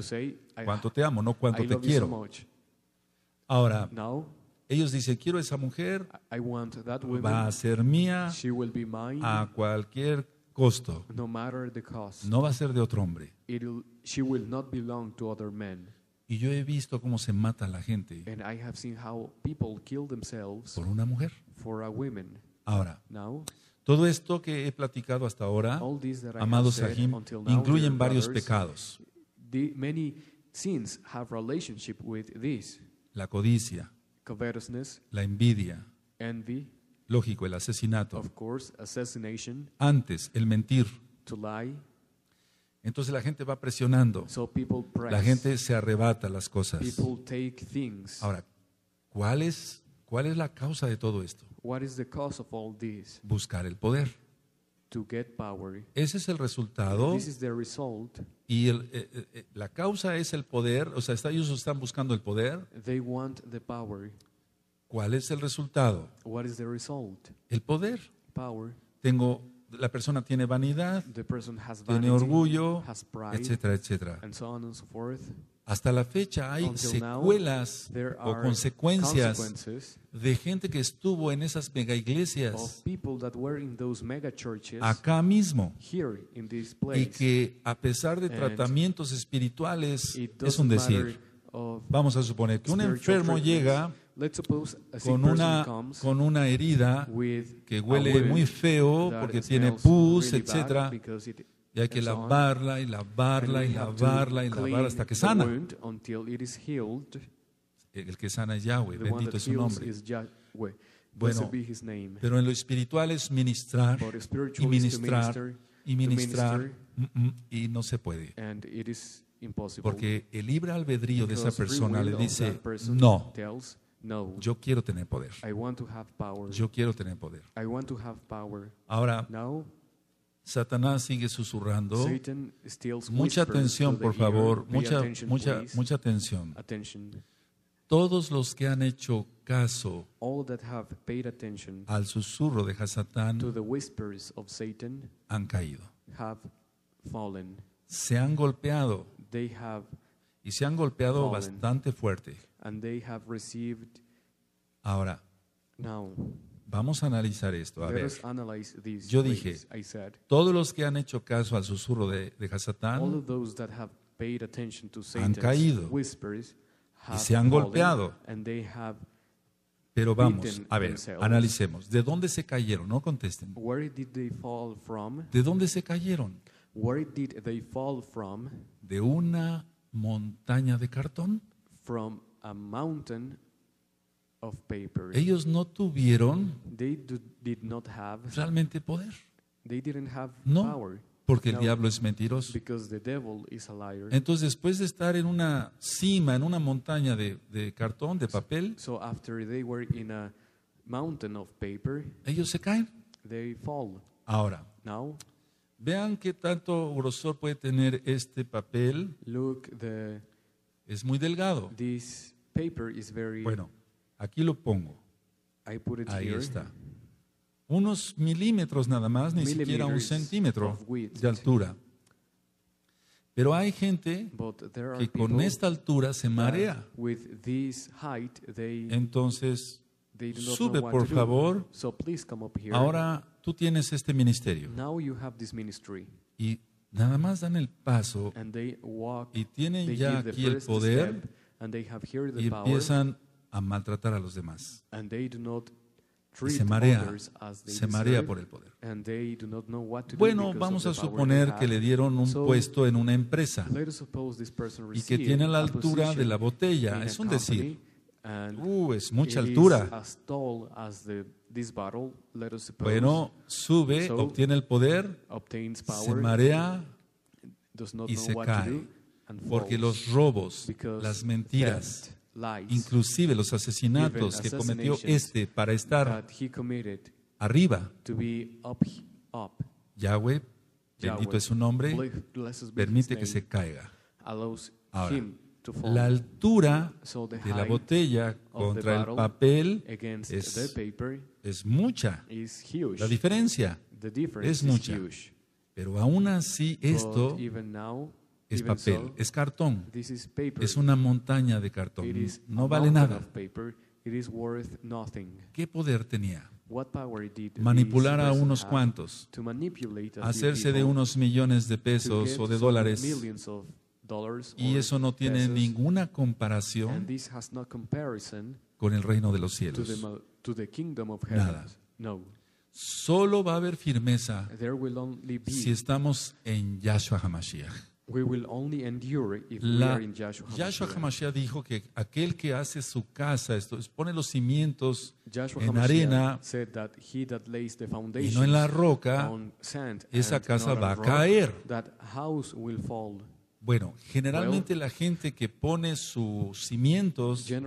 Cuánto te amo, no cuánto te quiero. Ahora, ellos dicen, quiero esa mujer, va a ser mía a cualquier costo. No, va a ser de otro hombre. Y yo he visto cómo se mata a la gente por una mujer. Ahora, todo esto que he platicado hasta ahora, amados Sahim, incluyen varios pecados. many sins have relationship with la codicia, la envidia, lógico, el asesinato, antes, el mentir, Entonces la gente va presionando, la gente se arrebata las cosas. Ahora, ¿cuál es, ¿cuál es la causa de todo esto? Buscar el poder. To get power. Ese es el resultado y eh, eh, eh, la causa es el poder, o sea, ellos están buscando el poder. ¿Cuál es el resultado? El poder. Tengo, la persona tiene vanidad, tiene orgullo, etcétera, etcétera. Hasta la fecha hay secuelas o consecuencias de gente que estuvo en esas mega iglesias acá mismo y que a pesar de tratamientos espirituales es un decir. Vamos a suponer que un enfermo llega con una, con una herida que huele muy feo porque tiene pus, etcétera y hay que lavarla y lavarla y lavarla y lavarla hasta que sana. El que sana es Yahweh, bendito es su nombre. Bueno, pero en lo espiritual es ministrar y ministrar y ministrar mm, mm, y no se puede. Porque el libre albedrío de esa persona le dice, no, yo quiero tener poder. Yo quiero tener poder. Ahora, Satanás sigue susurrando. Mucha atención, por favor, mucha, mucha, mucha atención. Todos los que han hecho caso al susurro de Hasatán han caído. Se han golpeado. y se han golpeado bastante fuerte. Ahora, Vamos a analizar esto. A ver. Yo dije, todos los que han hecho caso al susurro de, de Hasatán han caído y se han golpeado. Pero vamos, a ver, analicemos. ¿De dónde se cayeron? No contesten. ¿De dónde se cayeron? ¿De una montaña de cartón? Ellos no tuvieron realmente poder. no, porque el diablo es mentiroso. Entonces, después de estar en una cima, en una montaña de, cartón, de papel, ellos se caen. Ahora, vean qué tanto grosor puede tener este papel. es muy delgado. bueno, Aquí lo pongo. Ahí está. Unos milímetros nada más, ni siquiera un centímetro de altura. Pero hay gente que con esta altura se marea. Entonces, sube por favor. Ahora tú tienes este ministerio. Y nada más dan el paso y tienen ya aquí el poder y empiezan a maltratar a los demás. se marea, se marea por el poder. Bueno, vamos a suponer que le dieron un puesto en una empresa y que tiene la altura de la botella, es un decir. Uh, es mucha altura. Bueno, sube, obtiene el poder, se marea y se cae. Porque los robos, las mentiras, inclusive los asesinatos que cometió este para estar arriba. Yahweh, bendito es su nombre, permite que se caiga. la altura de la botella contra el papel es, es mucha. La diferencia es mucha. Pero aún así esto es papel, es cartón, es una montaña de cartón, no vale nada. ¿Qué poder tenía? Manipular a unos cuantos, hacerse de unos millones de pesos o de dólares, y eso no tiene ninguna comparación con el reino de los cielos. Nada. Solo va a haber firmeza si estamos en Yahshua HaMashiach. La, Yahshua HaMashiach dijo que aquel que hace su casa, esto pone los cimientos en arena y no en la roca, esa casa va a caer. Bueno, generalmente la gente que pone sus cimientos en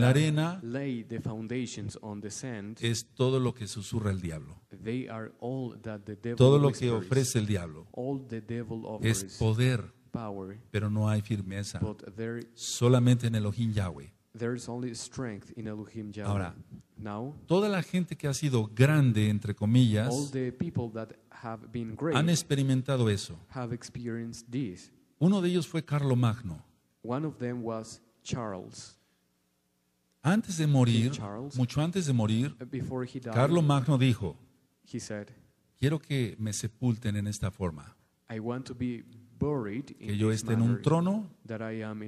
la arena es todo lo que susurra el diablo. Todo lo que ofrece el diablo es poder, pero no hay firmeza. Solamente en Elohim Yahweh. Ahora, toda la gente que ha sido grande, entre comillas, han experimentado eso. Uno de ellos fue Carlo Magno. Antes de morir, mucho antes de morir, Carlo Magno dijo, quiero que me sepulten en esta forma. que yo esté en un trono,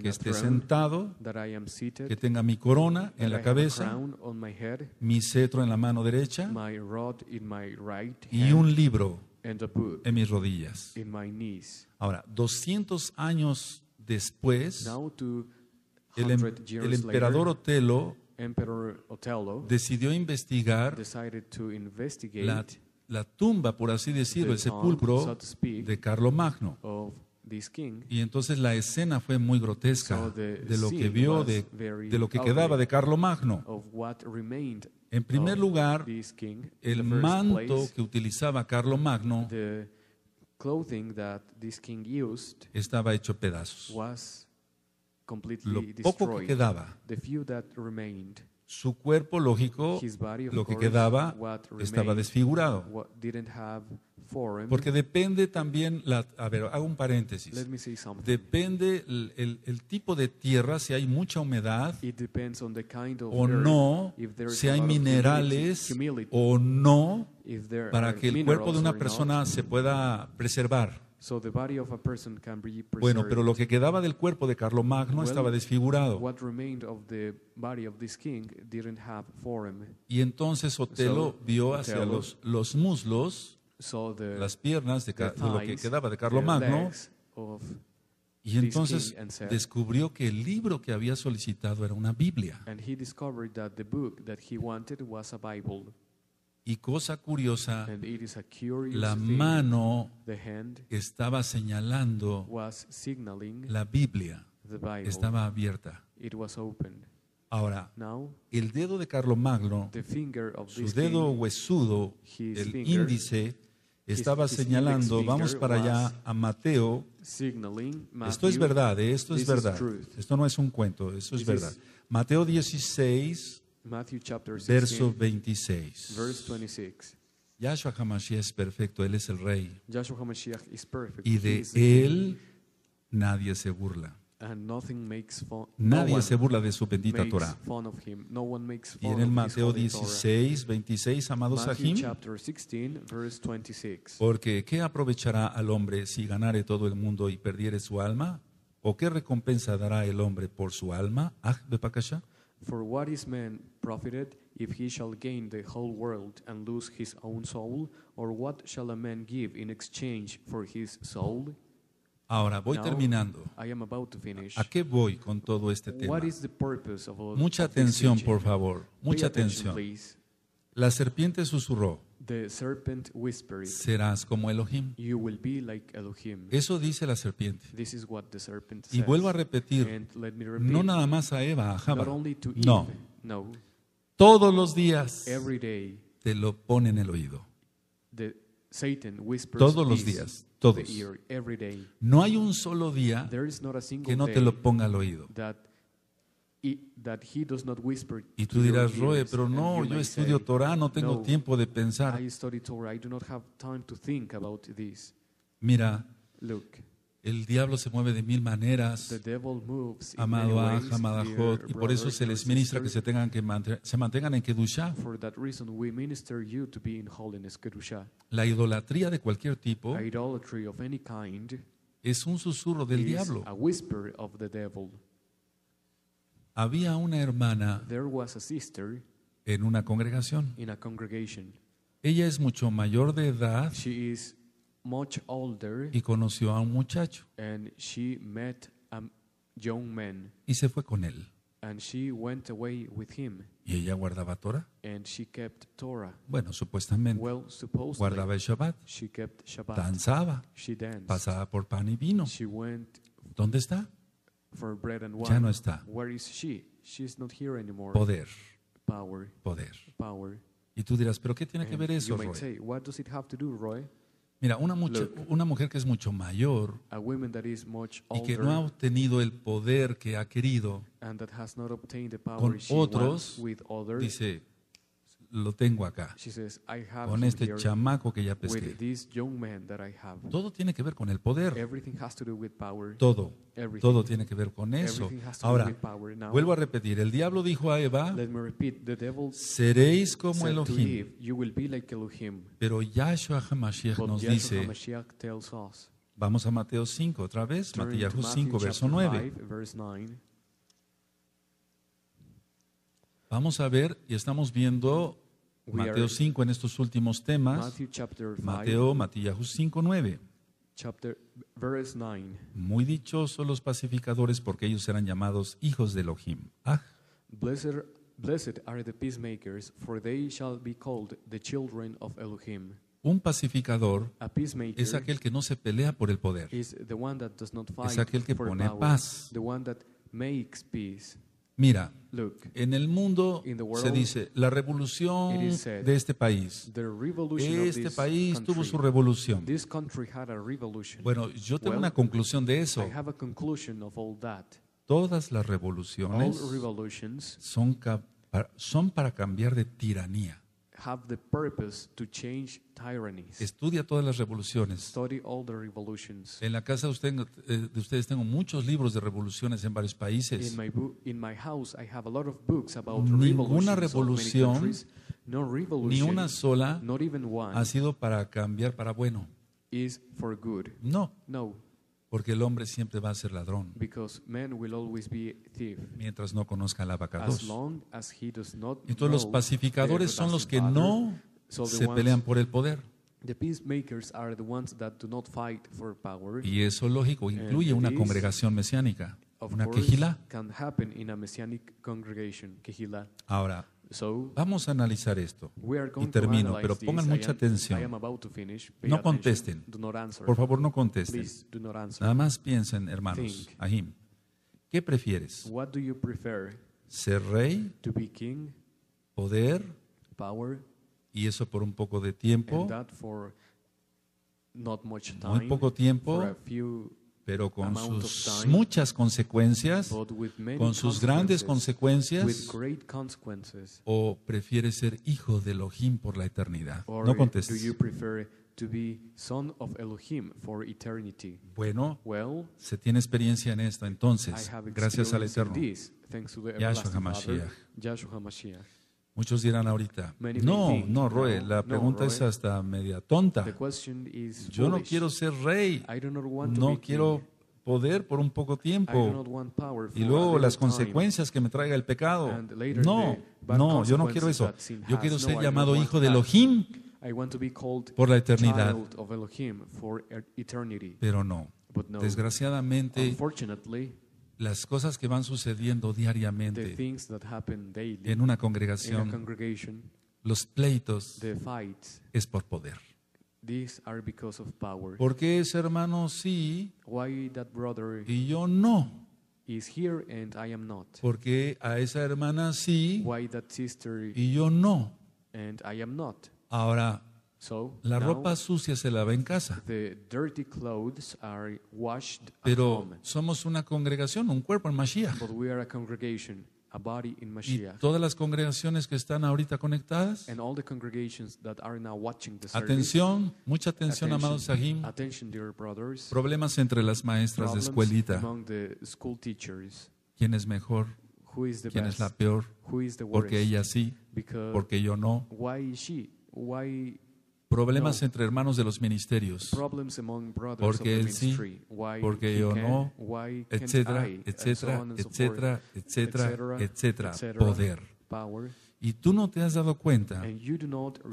que esté sentado, que tenga mi corona en la cabeza, mi cetro en la mano derecha y un libro en mis rodillas. Ahora, 200 años después, el, em- emperador Otelo Emperor Otello decidió investigar la, tumba, por así decirlo, el sepulcro de Carlo Magno. Y entonces la escena fue muy grotesca de lo que vio, de, de, lo que quedaba de En primer lugar, el manto que utilizaba Magno estaba hecho pedazos lo poco que quedaba, su cuerpo lógico, lo que quedaba, estaba desfigurado. Porque depende también, la, a ver, hago un paréntesis. Depende el, tipo de tierra, si hay mucha humedad o no, si hay minerales o no, para que el cuerpo de una persona se pueda preservar. Bueno, pero lo que quedaba del cuerpo de Carlomagno estaba desfigurado. Y entonces Otelo vio hacia los, muslos, las piernas de, lo que quedaba de Carlomagno. Y entonces descubrió que el libro que había solicitado era una Biblia. Y cosa curiosa, la mano estaba señalando la Biblia, estaba abierta. Ahora, el dedo de Magno, su dedo huesudo, el índice, estaba señalando, vamos para allá a Mateo. Esto es verdad, eh, esto es verdad. Esto no es un cuento, esto es verdad. Mateo 16, verso 26. Verse Yahshua HaMashiach es perfecto, Él es el Rey. Y de Él nadie se burla. nadie se burla de su bendita Torah. y en el Mateo 16, 26, amados Sahim, porque ¿qué aprovechará al hombre si ganare todo el mundo y perdiere su alma? ¿O qué recompensa dará el hombre por su alma? Ah, For what is man profited if he shall gain the whole world and lose his own soul? Or what shall a man give in exchange for his soul? Ahora voy Now, terminando. I am about to finish. ¿A qué voy con todo este tema? What is the purpose of all- Mucha this atención, teaching? por favor. Mucha attention, atención. please. La serpiente susurró, Serás como Elohim. Eso dice la serpiente. y vuelvo a repetir, no nada más a Eva, a Java. No. Todos los días te lo pone en el oído. todos los días, todos. No hay un solo día que no te lo ponga al oído. Y tú dirás, Roe, pero no, yo estudio Torah, no tengo tiempo de pensar. Mira, el diablo se mueve de mil maneras, amado Aj, amado Jod, y por eso se les ministra que se, tengan que se mantengan en Kedushah. La idolatría de cualquier tipo es un susurro del diablo. Había una hermana en una congregación. Ella es mucho mayor de edad y conoció a un muchacho y se fue con él. ¿Y ella guardaba Torah? Bueno, supuestamente. Guardaba el Shabbat, danzaba, pasaba por pan y vino. ¿Dónde está? Ya no está. Where is she? not here anymore. Poder. Poder. Y tú dirás, ¿pero qué tiene que ver eso, Roy? what does it have to do, Roy? Mira, una, mujer que es mucho mayor y que no ha obtenido el poder que ha querido, and that has not obtained the power con otros, dice, lo tengo acá, con este chamaco que ya pesqué. Todo tiene que ver con el poder. Todo. Todo tiene que ver con eso. Ahora, vuelvo a repetir, el diablo dijo a Eva, seréis como Elohim. Pero Yahshua HaMashiach nos dice, vamos a Mateo 5 otra vez, Mateo 5, verso 9. Vamos a ver, y estamos viendo Mateo 5 en estos últimos temas. Mateo, Matías 5, 9. Muy dichosos los pacificadores porque ellos serán llamados hijos de Elohim. Ah. Blessed are the peacemakers, for they shall be called the children of Elohim. Un pacificador es aquel que no se pelea por el poder. Es aquel que pone paz. Mira, en el mundo se dice la revolución de este país. Este país tuvo su revolución. Bueno, yo tengo una conclusión de eso. Todas las revoluciones son para cambiar de tiranía. Estudia todas las revoluciones. En la casa eh, de, ustedes tengo muchos libros de revoluciones en varios países. In Ninguna revolución, ni una sola, ha sido para cambiar para bueno. No. No. Porque el hombre siempre va a ser ladrón. mientras no conozca al y Entonces los pacificadores son los que no se pelean por el poder. Y eso lógico incluye una congregación mesiánica, una quejilá. Ahora, Vamos a analizar esto y termino, pero pongan mucha atención. No contesten. Por favor, no contesten. Nada más piensen, hermanos. ¿qué prefieres? ¿Ser rey? ¿Poder? ¿Y eso por un poco de tiempo? Muy poco tiempo pero con sus muchas consecuencias, con sus grandes consecuencias, o prefiere ser hijo de Elohim por la eternidad? No contestes. Bueno, se tiene experiencia en esto entonces, gracias al Eterno. Yahshua HaMashiach. Muchos dirán ahorita, no, no, Roe, la pregunta es hasta media tonta. Yo no quiero ser rey, no quiero poder por un poco tiempo y luego las consecuencias que me traiga el pecado. No, no, yo no quiero eso. Yo quiero ser llamado hijo de Elohim por la eternidad. E-, Pero no, desgraciadamente las cosas que van sucediendo diariamente en una congregación, los pleitos, es por poder. ¿Por qué ese hermano sí y yo no? is here qué a esa hermana sí y yo no. And I Ahora la ropa sucia se lava en casa. Pero somos una congregación, un cuerpo en Mashiach. Y todas las congregaciones que están ahorita conectadas. atención, mucha atención, amados Sahim. problemas entre las maestras de escuelita. ¿Quién es mejor? ¿Quién es la peor? Porque ella sí, porque yo no problemas entre hermanos de los ministerios, porque él sí, porque yo no, etcétera, etcétera, etcétera, etcétera, etcétera, poder. Y tú no te has dado cuenta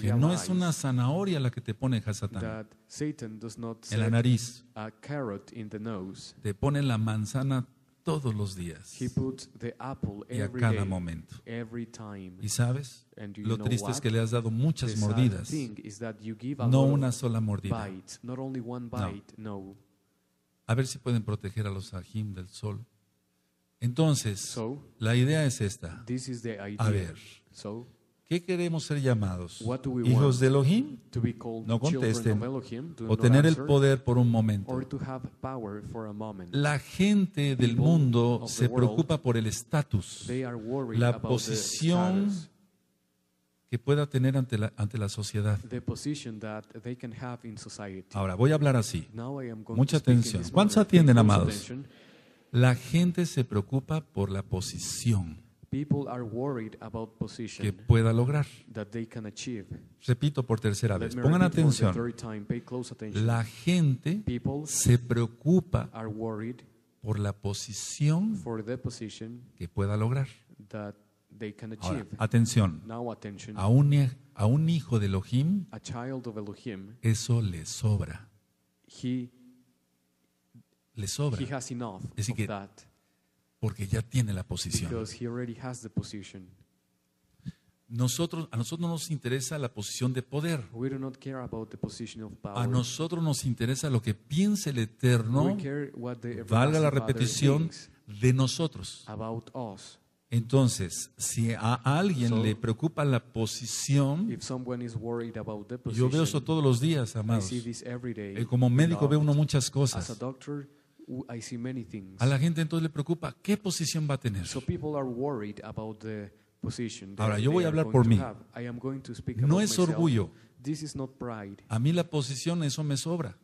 que no es una zanahoria la que te pone Hasatán en la nariz. Te pone la manzana todos los días y a cada momento. Y sabes, lo triste es que le has dado muchas mordidas, no una sola mordida. No. A ver si pueden proteger a los ajim del sol. Entonces, la idea es esta. A ver, ¿Qué queremos ser llamados? ¿Hijos de Elohim? No contesten. O tener el poder por un momento. La gente del mundo se preocupa por el estatus, la posición que pueda tener ante la, ante la sociedad. Ahora, voy a hablar así. Mucha atención. ¿Cuántos atienden, amados? La gente se preocupa por la posición que pueda lograr. Repito por tercera vez, pongan atención. la gente se preocupa por la posición que pueda lograr. atención. a, un, a un hijo de Elohim, eso le sobra. le sobra. que porque ya tiene la posición. Nosotros, a nosotros no nos interesa la posición de poder. A nosotros nos interesa lo que piense el Eterno, valga la repetición, de nosotros. Entonces, si a alguien le preocupa la posición, yo veo eso todos los días, amados. Eh, como médico veo uno muchas cosas. A la gente entonces le preocupa qué posición va a tener. Ahora, yo voy a hablar por mí. No es orgullo. A mí la posición, eso me sobra.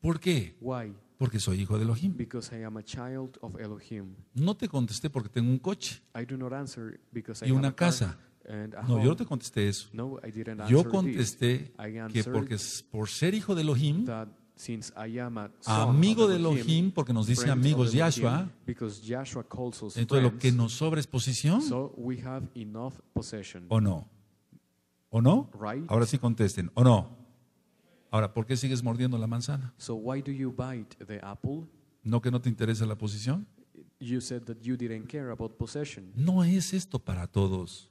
¿Por qué? Porque soy hijo de Elohim. No te contesté porque tengo un coche. Y una casa. No, yo no te contesté eso. Yo contesté que porque por ser hijo de Elohim, amigo de Elohim, porque nos dice amigos Yahshua, Entonces lo que nos sobra es posición ¿o no? ¿O no? Ahora sí contesten, ¿o no? Ahora, ¿por qué sigues mordiendo la manzana? ¿No que no te interesa la posición? No es esto para todos.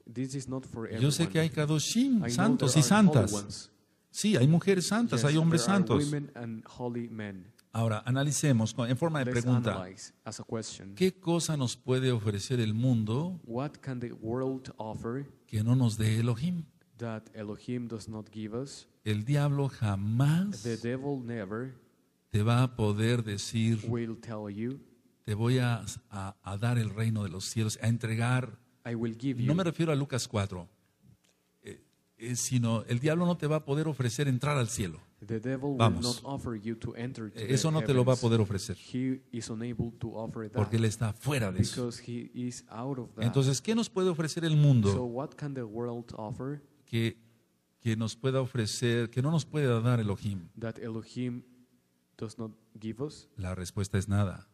Yo sé que hay kadoshim, santos y santas. Sí, hay mujeres santas, hay hombres santos. Ahora, analicemos en forma de pregunta. ¿Qué cosa nos puede ofrecer el mundo que no nos dé Elohim? El diablo jamás te va a poder decir, te voy a, dar el reino de los cielos, a entregar. No me refiero a Lucas 4. Eh, sino el diablo no te va a poder ofrecer entrar al cielo. Vamos. Eso no te lo va a poder ofrecer. Porque él está fuera de eso. Entonces, ¿qué nos puede ofrecer el mundo? Que, que nos pueda ofrecer, que no nos pueda dar Elohim. La respuesta es nada.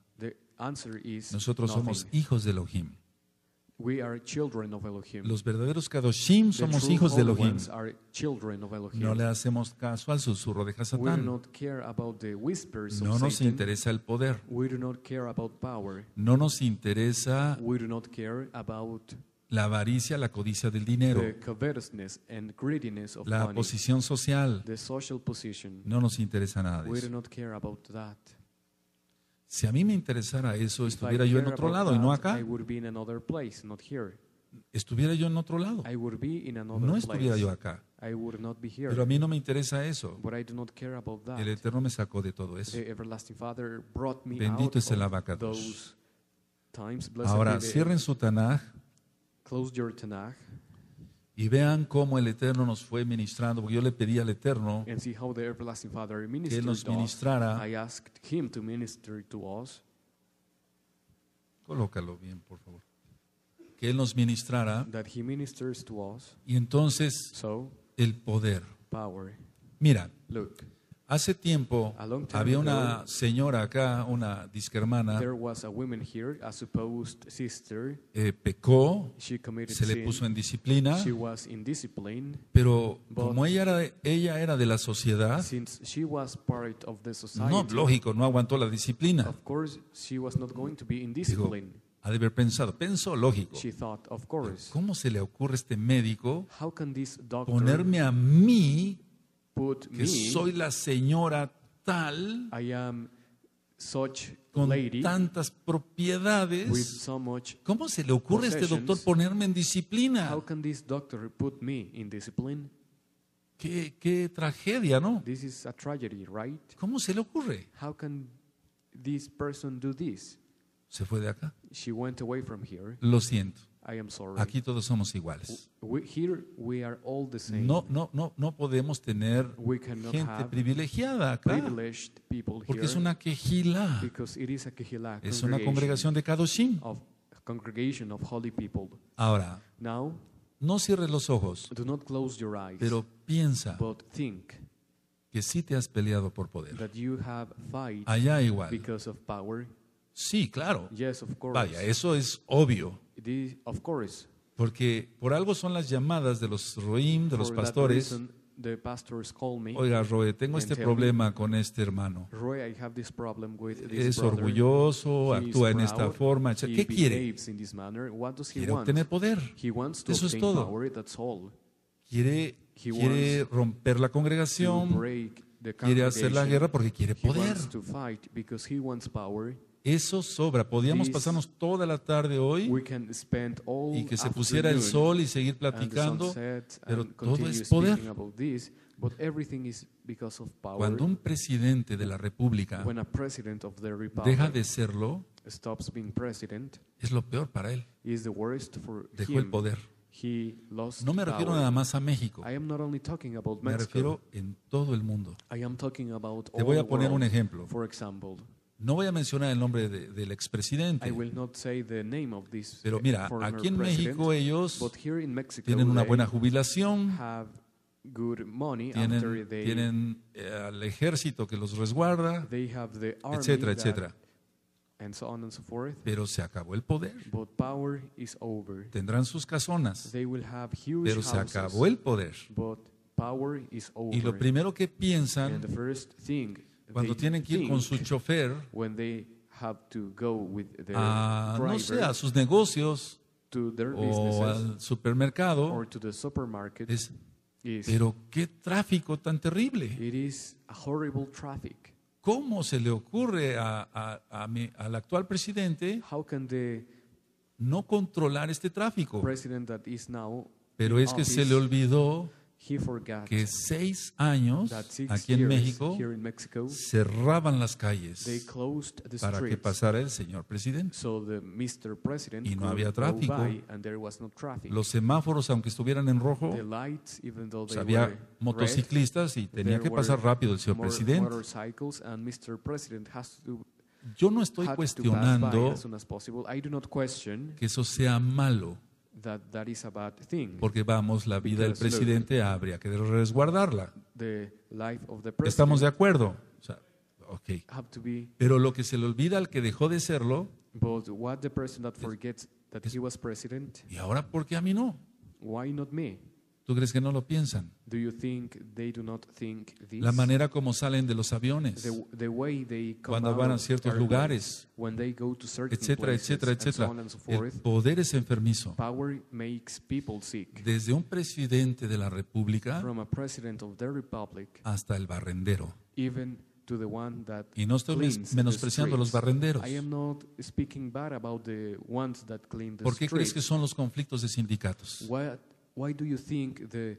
Nosotros somos hijos de Elohim. Los verdaderos Kadoshim somos hijos de Elohim. No le hacemos caso al susurro de Hasatán. No nos interesa el poder. No nos interesa la avaricia, la codicia del dinero, la posición social. No nos interesa nada de eso. Si a mí me interesara eso, estuviera yo en otro lado y no acá. estuviera yo en otro lado. No estuviera yo acá. Pero a mí no me interesa eso. El Eterno me sacó de todo eso. Bendito es el Abacados. Ahora cierren su Tanaj. Y vean cómo el Eterno nos fue ministrando, porque yo le pedí al Eterno que nos ministrara. Colócalo bien, por favor. Que Él nos ministrara. Y entonces, el poder. Mira, Hace tiempo había una señora acá, una disquermana, eh, pecó, se le puso en disciplina, pero como ella era, ella era de la sociedad, no, lógico, no aguantó la disciplina. ha de haber pensado, pensó lógico. ¿Cómo se le ocurre a este médico ponerme a mí put que me, soy la señora tal, I am such con lady, tantas propiedades, with so much ¿cómo se le ocurre a este doctor ponerme en disciplina? How can this doctor put me in discipline? Qué, qué tragedia, ¿no? This is a tragedy, right? ¿Cómo se le ocurre? How can this person do this? Se fue de acá. She went away from here. Lo siento. Aquí todos somos iguales. No, no, no, no podemos tener gente privilegiada acá, porque es una quejila. Es una congregación de Kadoshim. Ahora, no cierres los ojos, pero piensa que sí te has peleado por poder. Allá igual. Sí, claro. Vaya, eso es obvio. Porque por algo son las llamadas de los roim, de los pastores. Oiga, Roe, tengo este problema con este hermano. es orgulloso, actúa en esta forma. ¿Qué quiere? Quiere tener obtener poder. Eso es todo. quiere, quiere romper la congregación. Quiere hacer la guerra porque quiere poder. Eso sobra. Podíamos pasarnos toda la tarde hoy y que se pusiera el sol y seguir platicando, pero todo es poder. Cuando un presidente de la República deja de serlo, es lo peor para él. Dejó el poder. No me refiero nada más a México. Me refiero en todo el mundo. Te voy a poner un ejemplo. No voy a mencionar el nombre del expresidente. Pero eh, mira, aquí en México ellos tienen una buena jubilación. tienen, eh, al ejército que los resguarda, etcétera, etcétera. Pero se acabó el poder. Tendrán sus casonas. pero se acabó el poder. Y lo primero que piensan cuando tienen que ir con su chofer, a, no sé, a sus negocios o al supermercado, es, pero qué tráfico tan terrible. ¿Cómo se le ocurre a, al actual presidente no controlar este tráfico? Pero es que se le olvidó que seis años aquí en México cerraban las calles para que pasara el señor presidente. Y no había tráfico. Los semáforos, aunque estuvieran en rojo, había motociclistas y tenía que pasar rápido el señor presidente. Yo no estoy cuestionando que eso sea malo porque vamos, la vida del presidente habría que resguardarla. Estamos de acuerdo. Pero lo que se le olvida al que dejó de serlo, ¿y ahora por qué a mí no? why not me? ¿Tú crees que no lo piensan? La manera como salen de los aviones, cuando van a ciertos lugares, etcétera, etcétera, etcétera, El poder es enfermizo. Desde un presidente de la República hasta el barrendero. y no estoy menospreciando a los barrenderos. ¿Por qué crees que son los conflictos de sindicatos? Why do you think the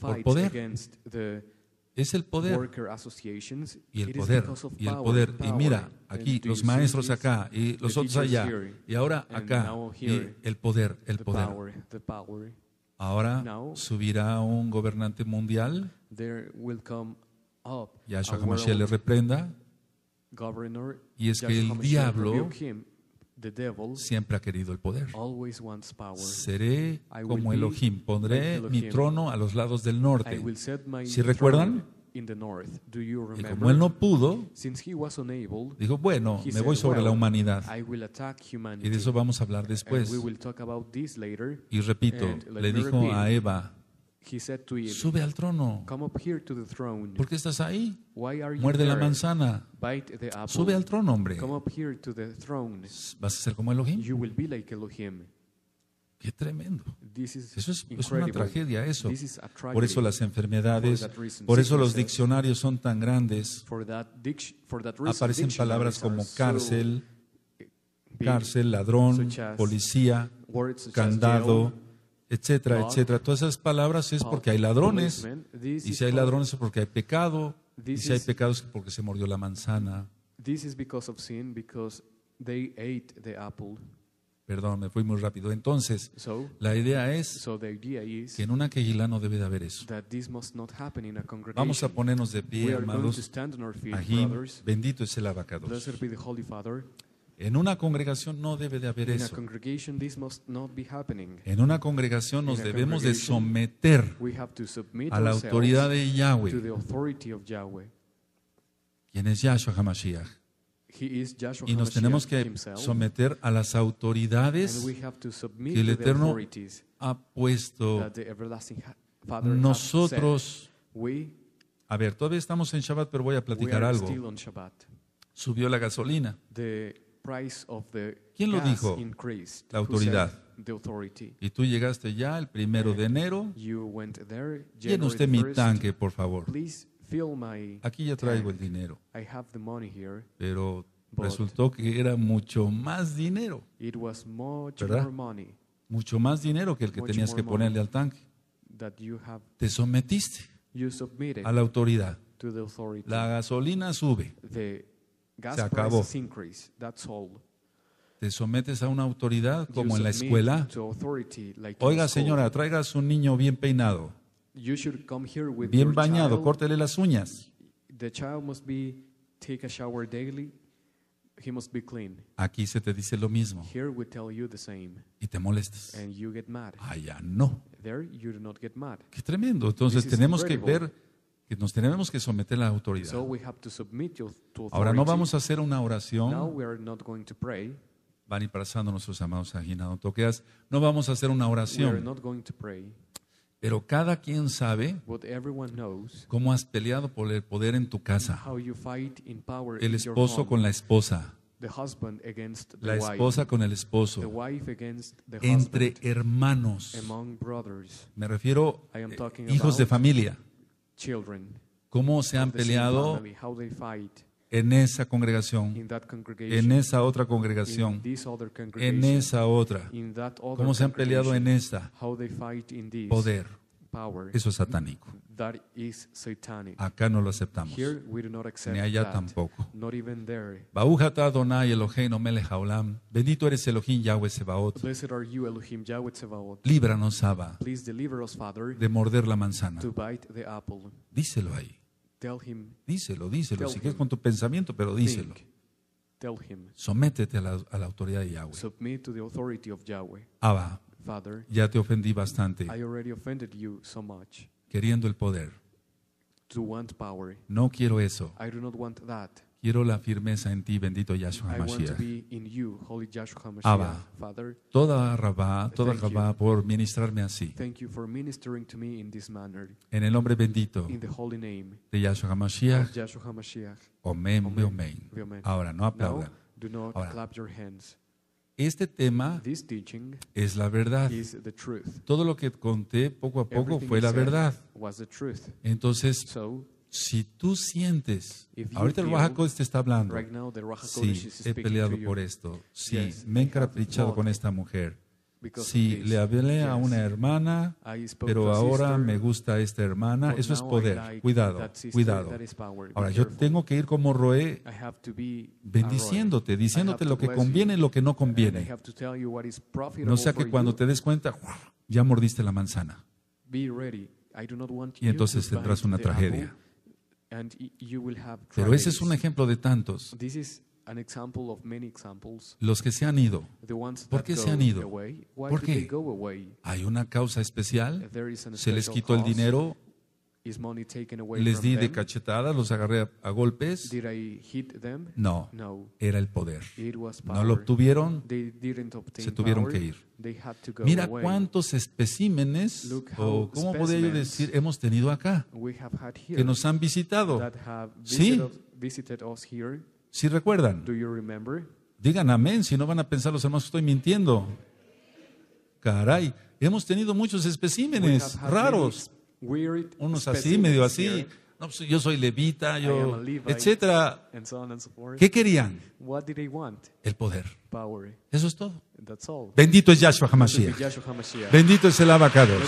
por poder. Es el poder y el poder y el poder. Y mira, aquí los maestros acá y los otros allá y ahora acá y el poder, el poder. Ahora subirá un gobernante mundial. ya Hamashiach le reprenda. Y es que el diablo siempre ha querido el poder. Seré como Elohim, pondré mi trono a los lados del norte. Si recuerdan, y como él no pudo, dijo, bueno, me voy sobre la humanidad. Y de eso vamos a hablar después. Y repito, le dijo a Eva, sube al trono. Come up here to the ¿Por qué estás ahí? Muerde la manzana. Sube al trono, hombre. Come up here to the throne. Vas a ser como Elohim. You will be like Elohim. Qué tremendo. eso es, una tragedia, eso. por eso las enfermedades, por eso los diccionarios son tan grandes. aparecen palabras como cárcel, cárcel, ladrón, policía, candado etcétera, etcétera. Todas esas palabras es porque hay ladrones. Y si hay ladrones es porque hay pecado. Y si hay pecados es porque se mordió la manzana. Perdón, me fui muy rápido. Entonces, la idea es que en una quejilá no debe de haber eso. Vamos a ponernos de pie, hermanos. Aquí bendito es el abacador. En una congregación no debe de haber eso. En una congregación nos debemos de someter a la autoridad de Yahweh, quien es Yahshua HaMashiach. Y nos tenemos que someter a las autoridades que el Eterno ha puesto. Nosotros, a ver, todavía estamos en Shabbat, pero voy a platicar algo. Subió la gasolina. ¿Quién lo dijo? La autoridad. Y tú llegaste ya el primero de enero. Llena usted mi tanque, por favor. Aquí ya traigo el dinero. Pero resultó que era mucho más dinero. ¿verdad? Mucho más dinero que el que tenías que ponerle al tanque. Te sometiste a la autoridad. La gasolina sube se acabó. Te sometes a una autoridad como en la escuela. Oiga señora, traigas un niño bien peinado, bien bañado, córtele las uñas. Aquí se te dice lo mismo. Y te molestas. Allá ah, no. Qué tremendo. Entonces tenemos que ver nos tenemos que someter a la autoridad. Ahora no vamos a hacer una oración. Van y pasando nuestros amados aginados toqueas. No vamos a hacer una oración. Pero cada quien sabe cómo has peleado por el poder en tu casa. El esposo con la esposa. La esposa con el esposo. Entre hermanos. Me refiero a eh, hijos de familia cómo se han peleado en esa congregación, en esa otra congregación, en esa otra, cómo se han peleado en esta poder. Eso es satánico. Acá no lo aceptamos. Ni allá tampoco. Baújata Bendito eres Elohim Yahweh Sebaot. Líbranos, Abba, de morder la manzana. Díselo ahí. Díselo, díselo. Si quieres con tu pensamiento, pero díselo. Sométete a la, a la autoridad de Yahweh. Abba, ya te ofendí bastante queriendo el poder. No quiero eso. Quiero la firmeza en ti, bendito Yahshua HaMashiach Abba, toda Rabá, toda Rabá por ministrarme así. En el nombre bendito de Yahshua HaMashiach Omen, Ahora, no aplaudan. Ahora, este tema es la verdad. Todo lo que conté poco a poco fue la verdad. Entonces, si tú sientes, ahorita el Rahakodesh te está hablando, sí, he peleado por esto, sí, me he encaprichado con esta mujer, si le hablé a una hermana, pero ahora me gusta esta hermana. Eso es poder. Cuidado, cuidado. Ahora, yo tengo que ir como Roé, bendiciéndote, diciéndote lo que conviene y lo que no conviene. No sea que cuando te des cuenta, ya mordiste la manzana. Y entonces tendrás una tragedia. Pero ese es un ejemplo de tantos. Los que se han ido. ¿Por qué se han ido? ¿Por qué? ¿Hay una causa especial? ¿Se les quitó el dinero? ¿Les di de cachetada? ¿Los agarré a, golpes? No, era el poder. No lo obtuvieron, se tuvieron que ir. Mira cuántos especímenes, o cómo podría yo decir, hemos tenido acá, que nos han visitado. ¿Sí? ¿Sí recuerdan? Digan amén, si no van a pensar los hermanos, que estoy mintiendo. Caray, hemos tenido muchos especímenes raros. Unos así, medio así. Pues, yo soy levita, yo, etcétera. ¿Qué querían? El poder. Eso es todo. Bendito es Yahshua HaMashiach. Bendito es el Abacados.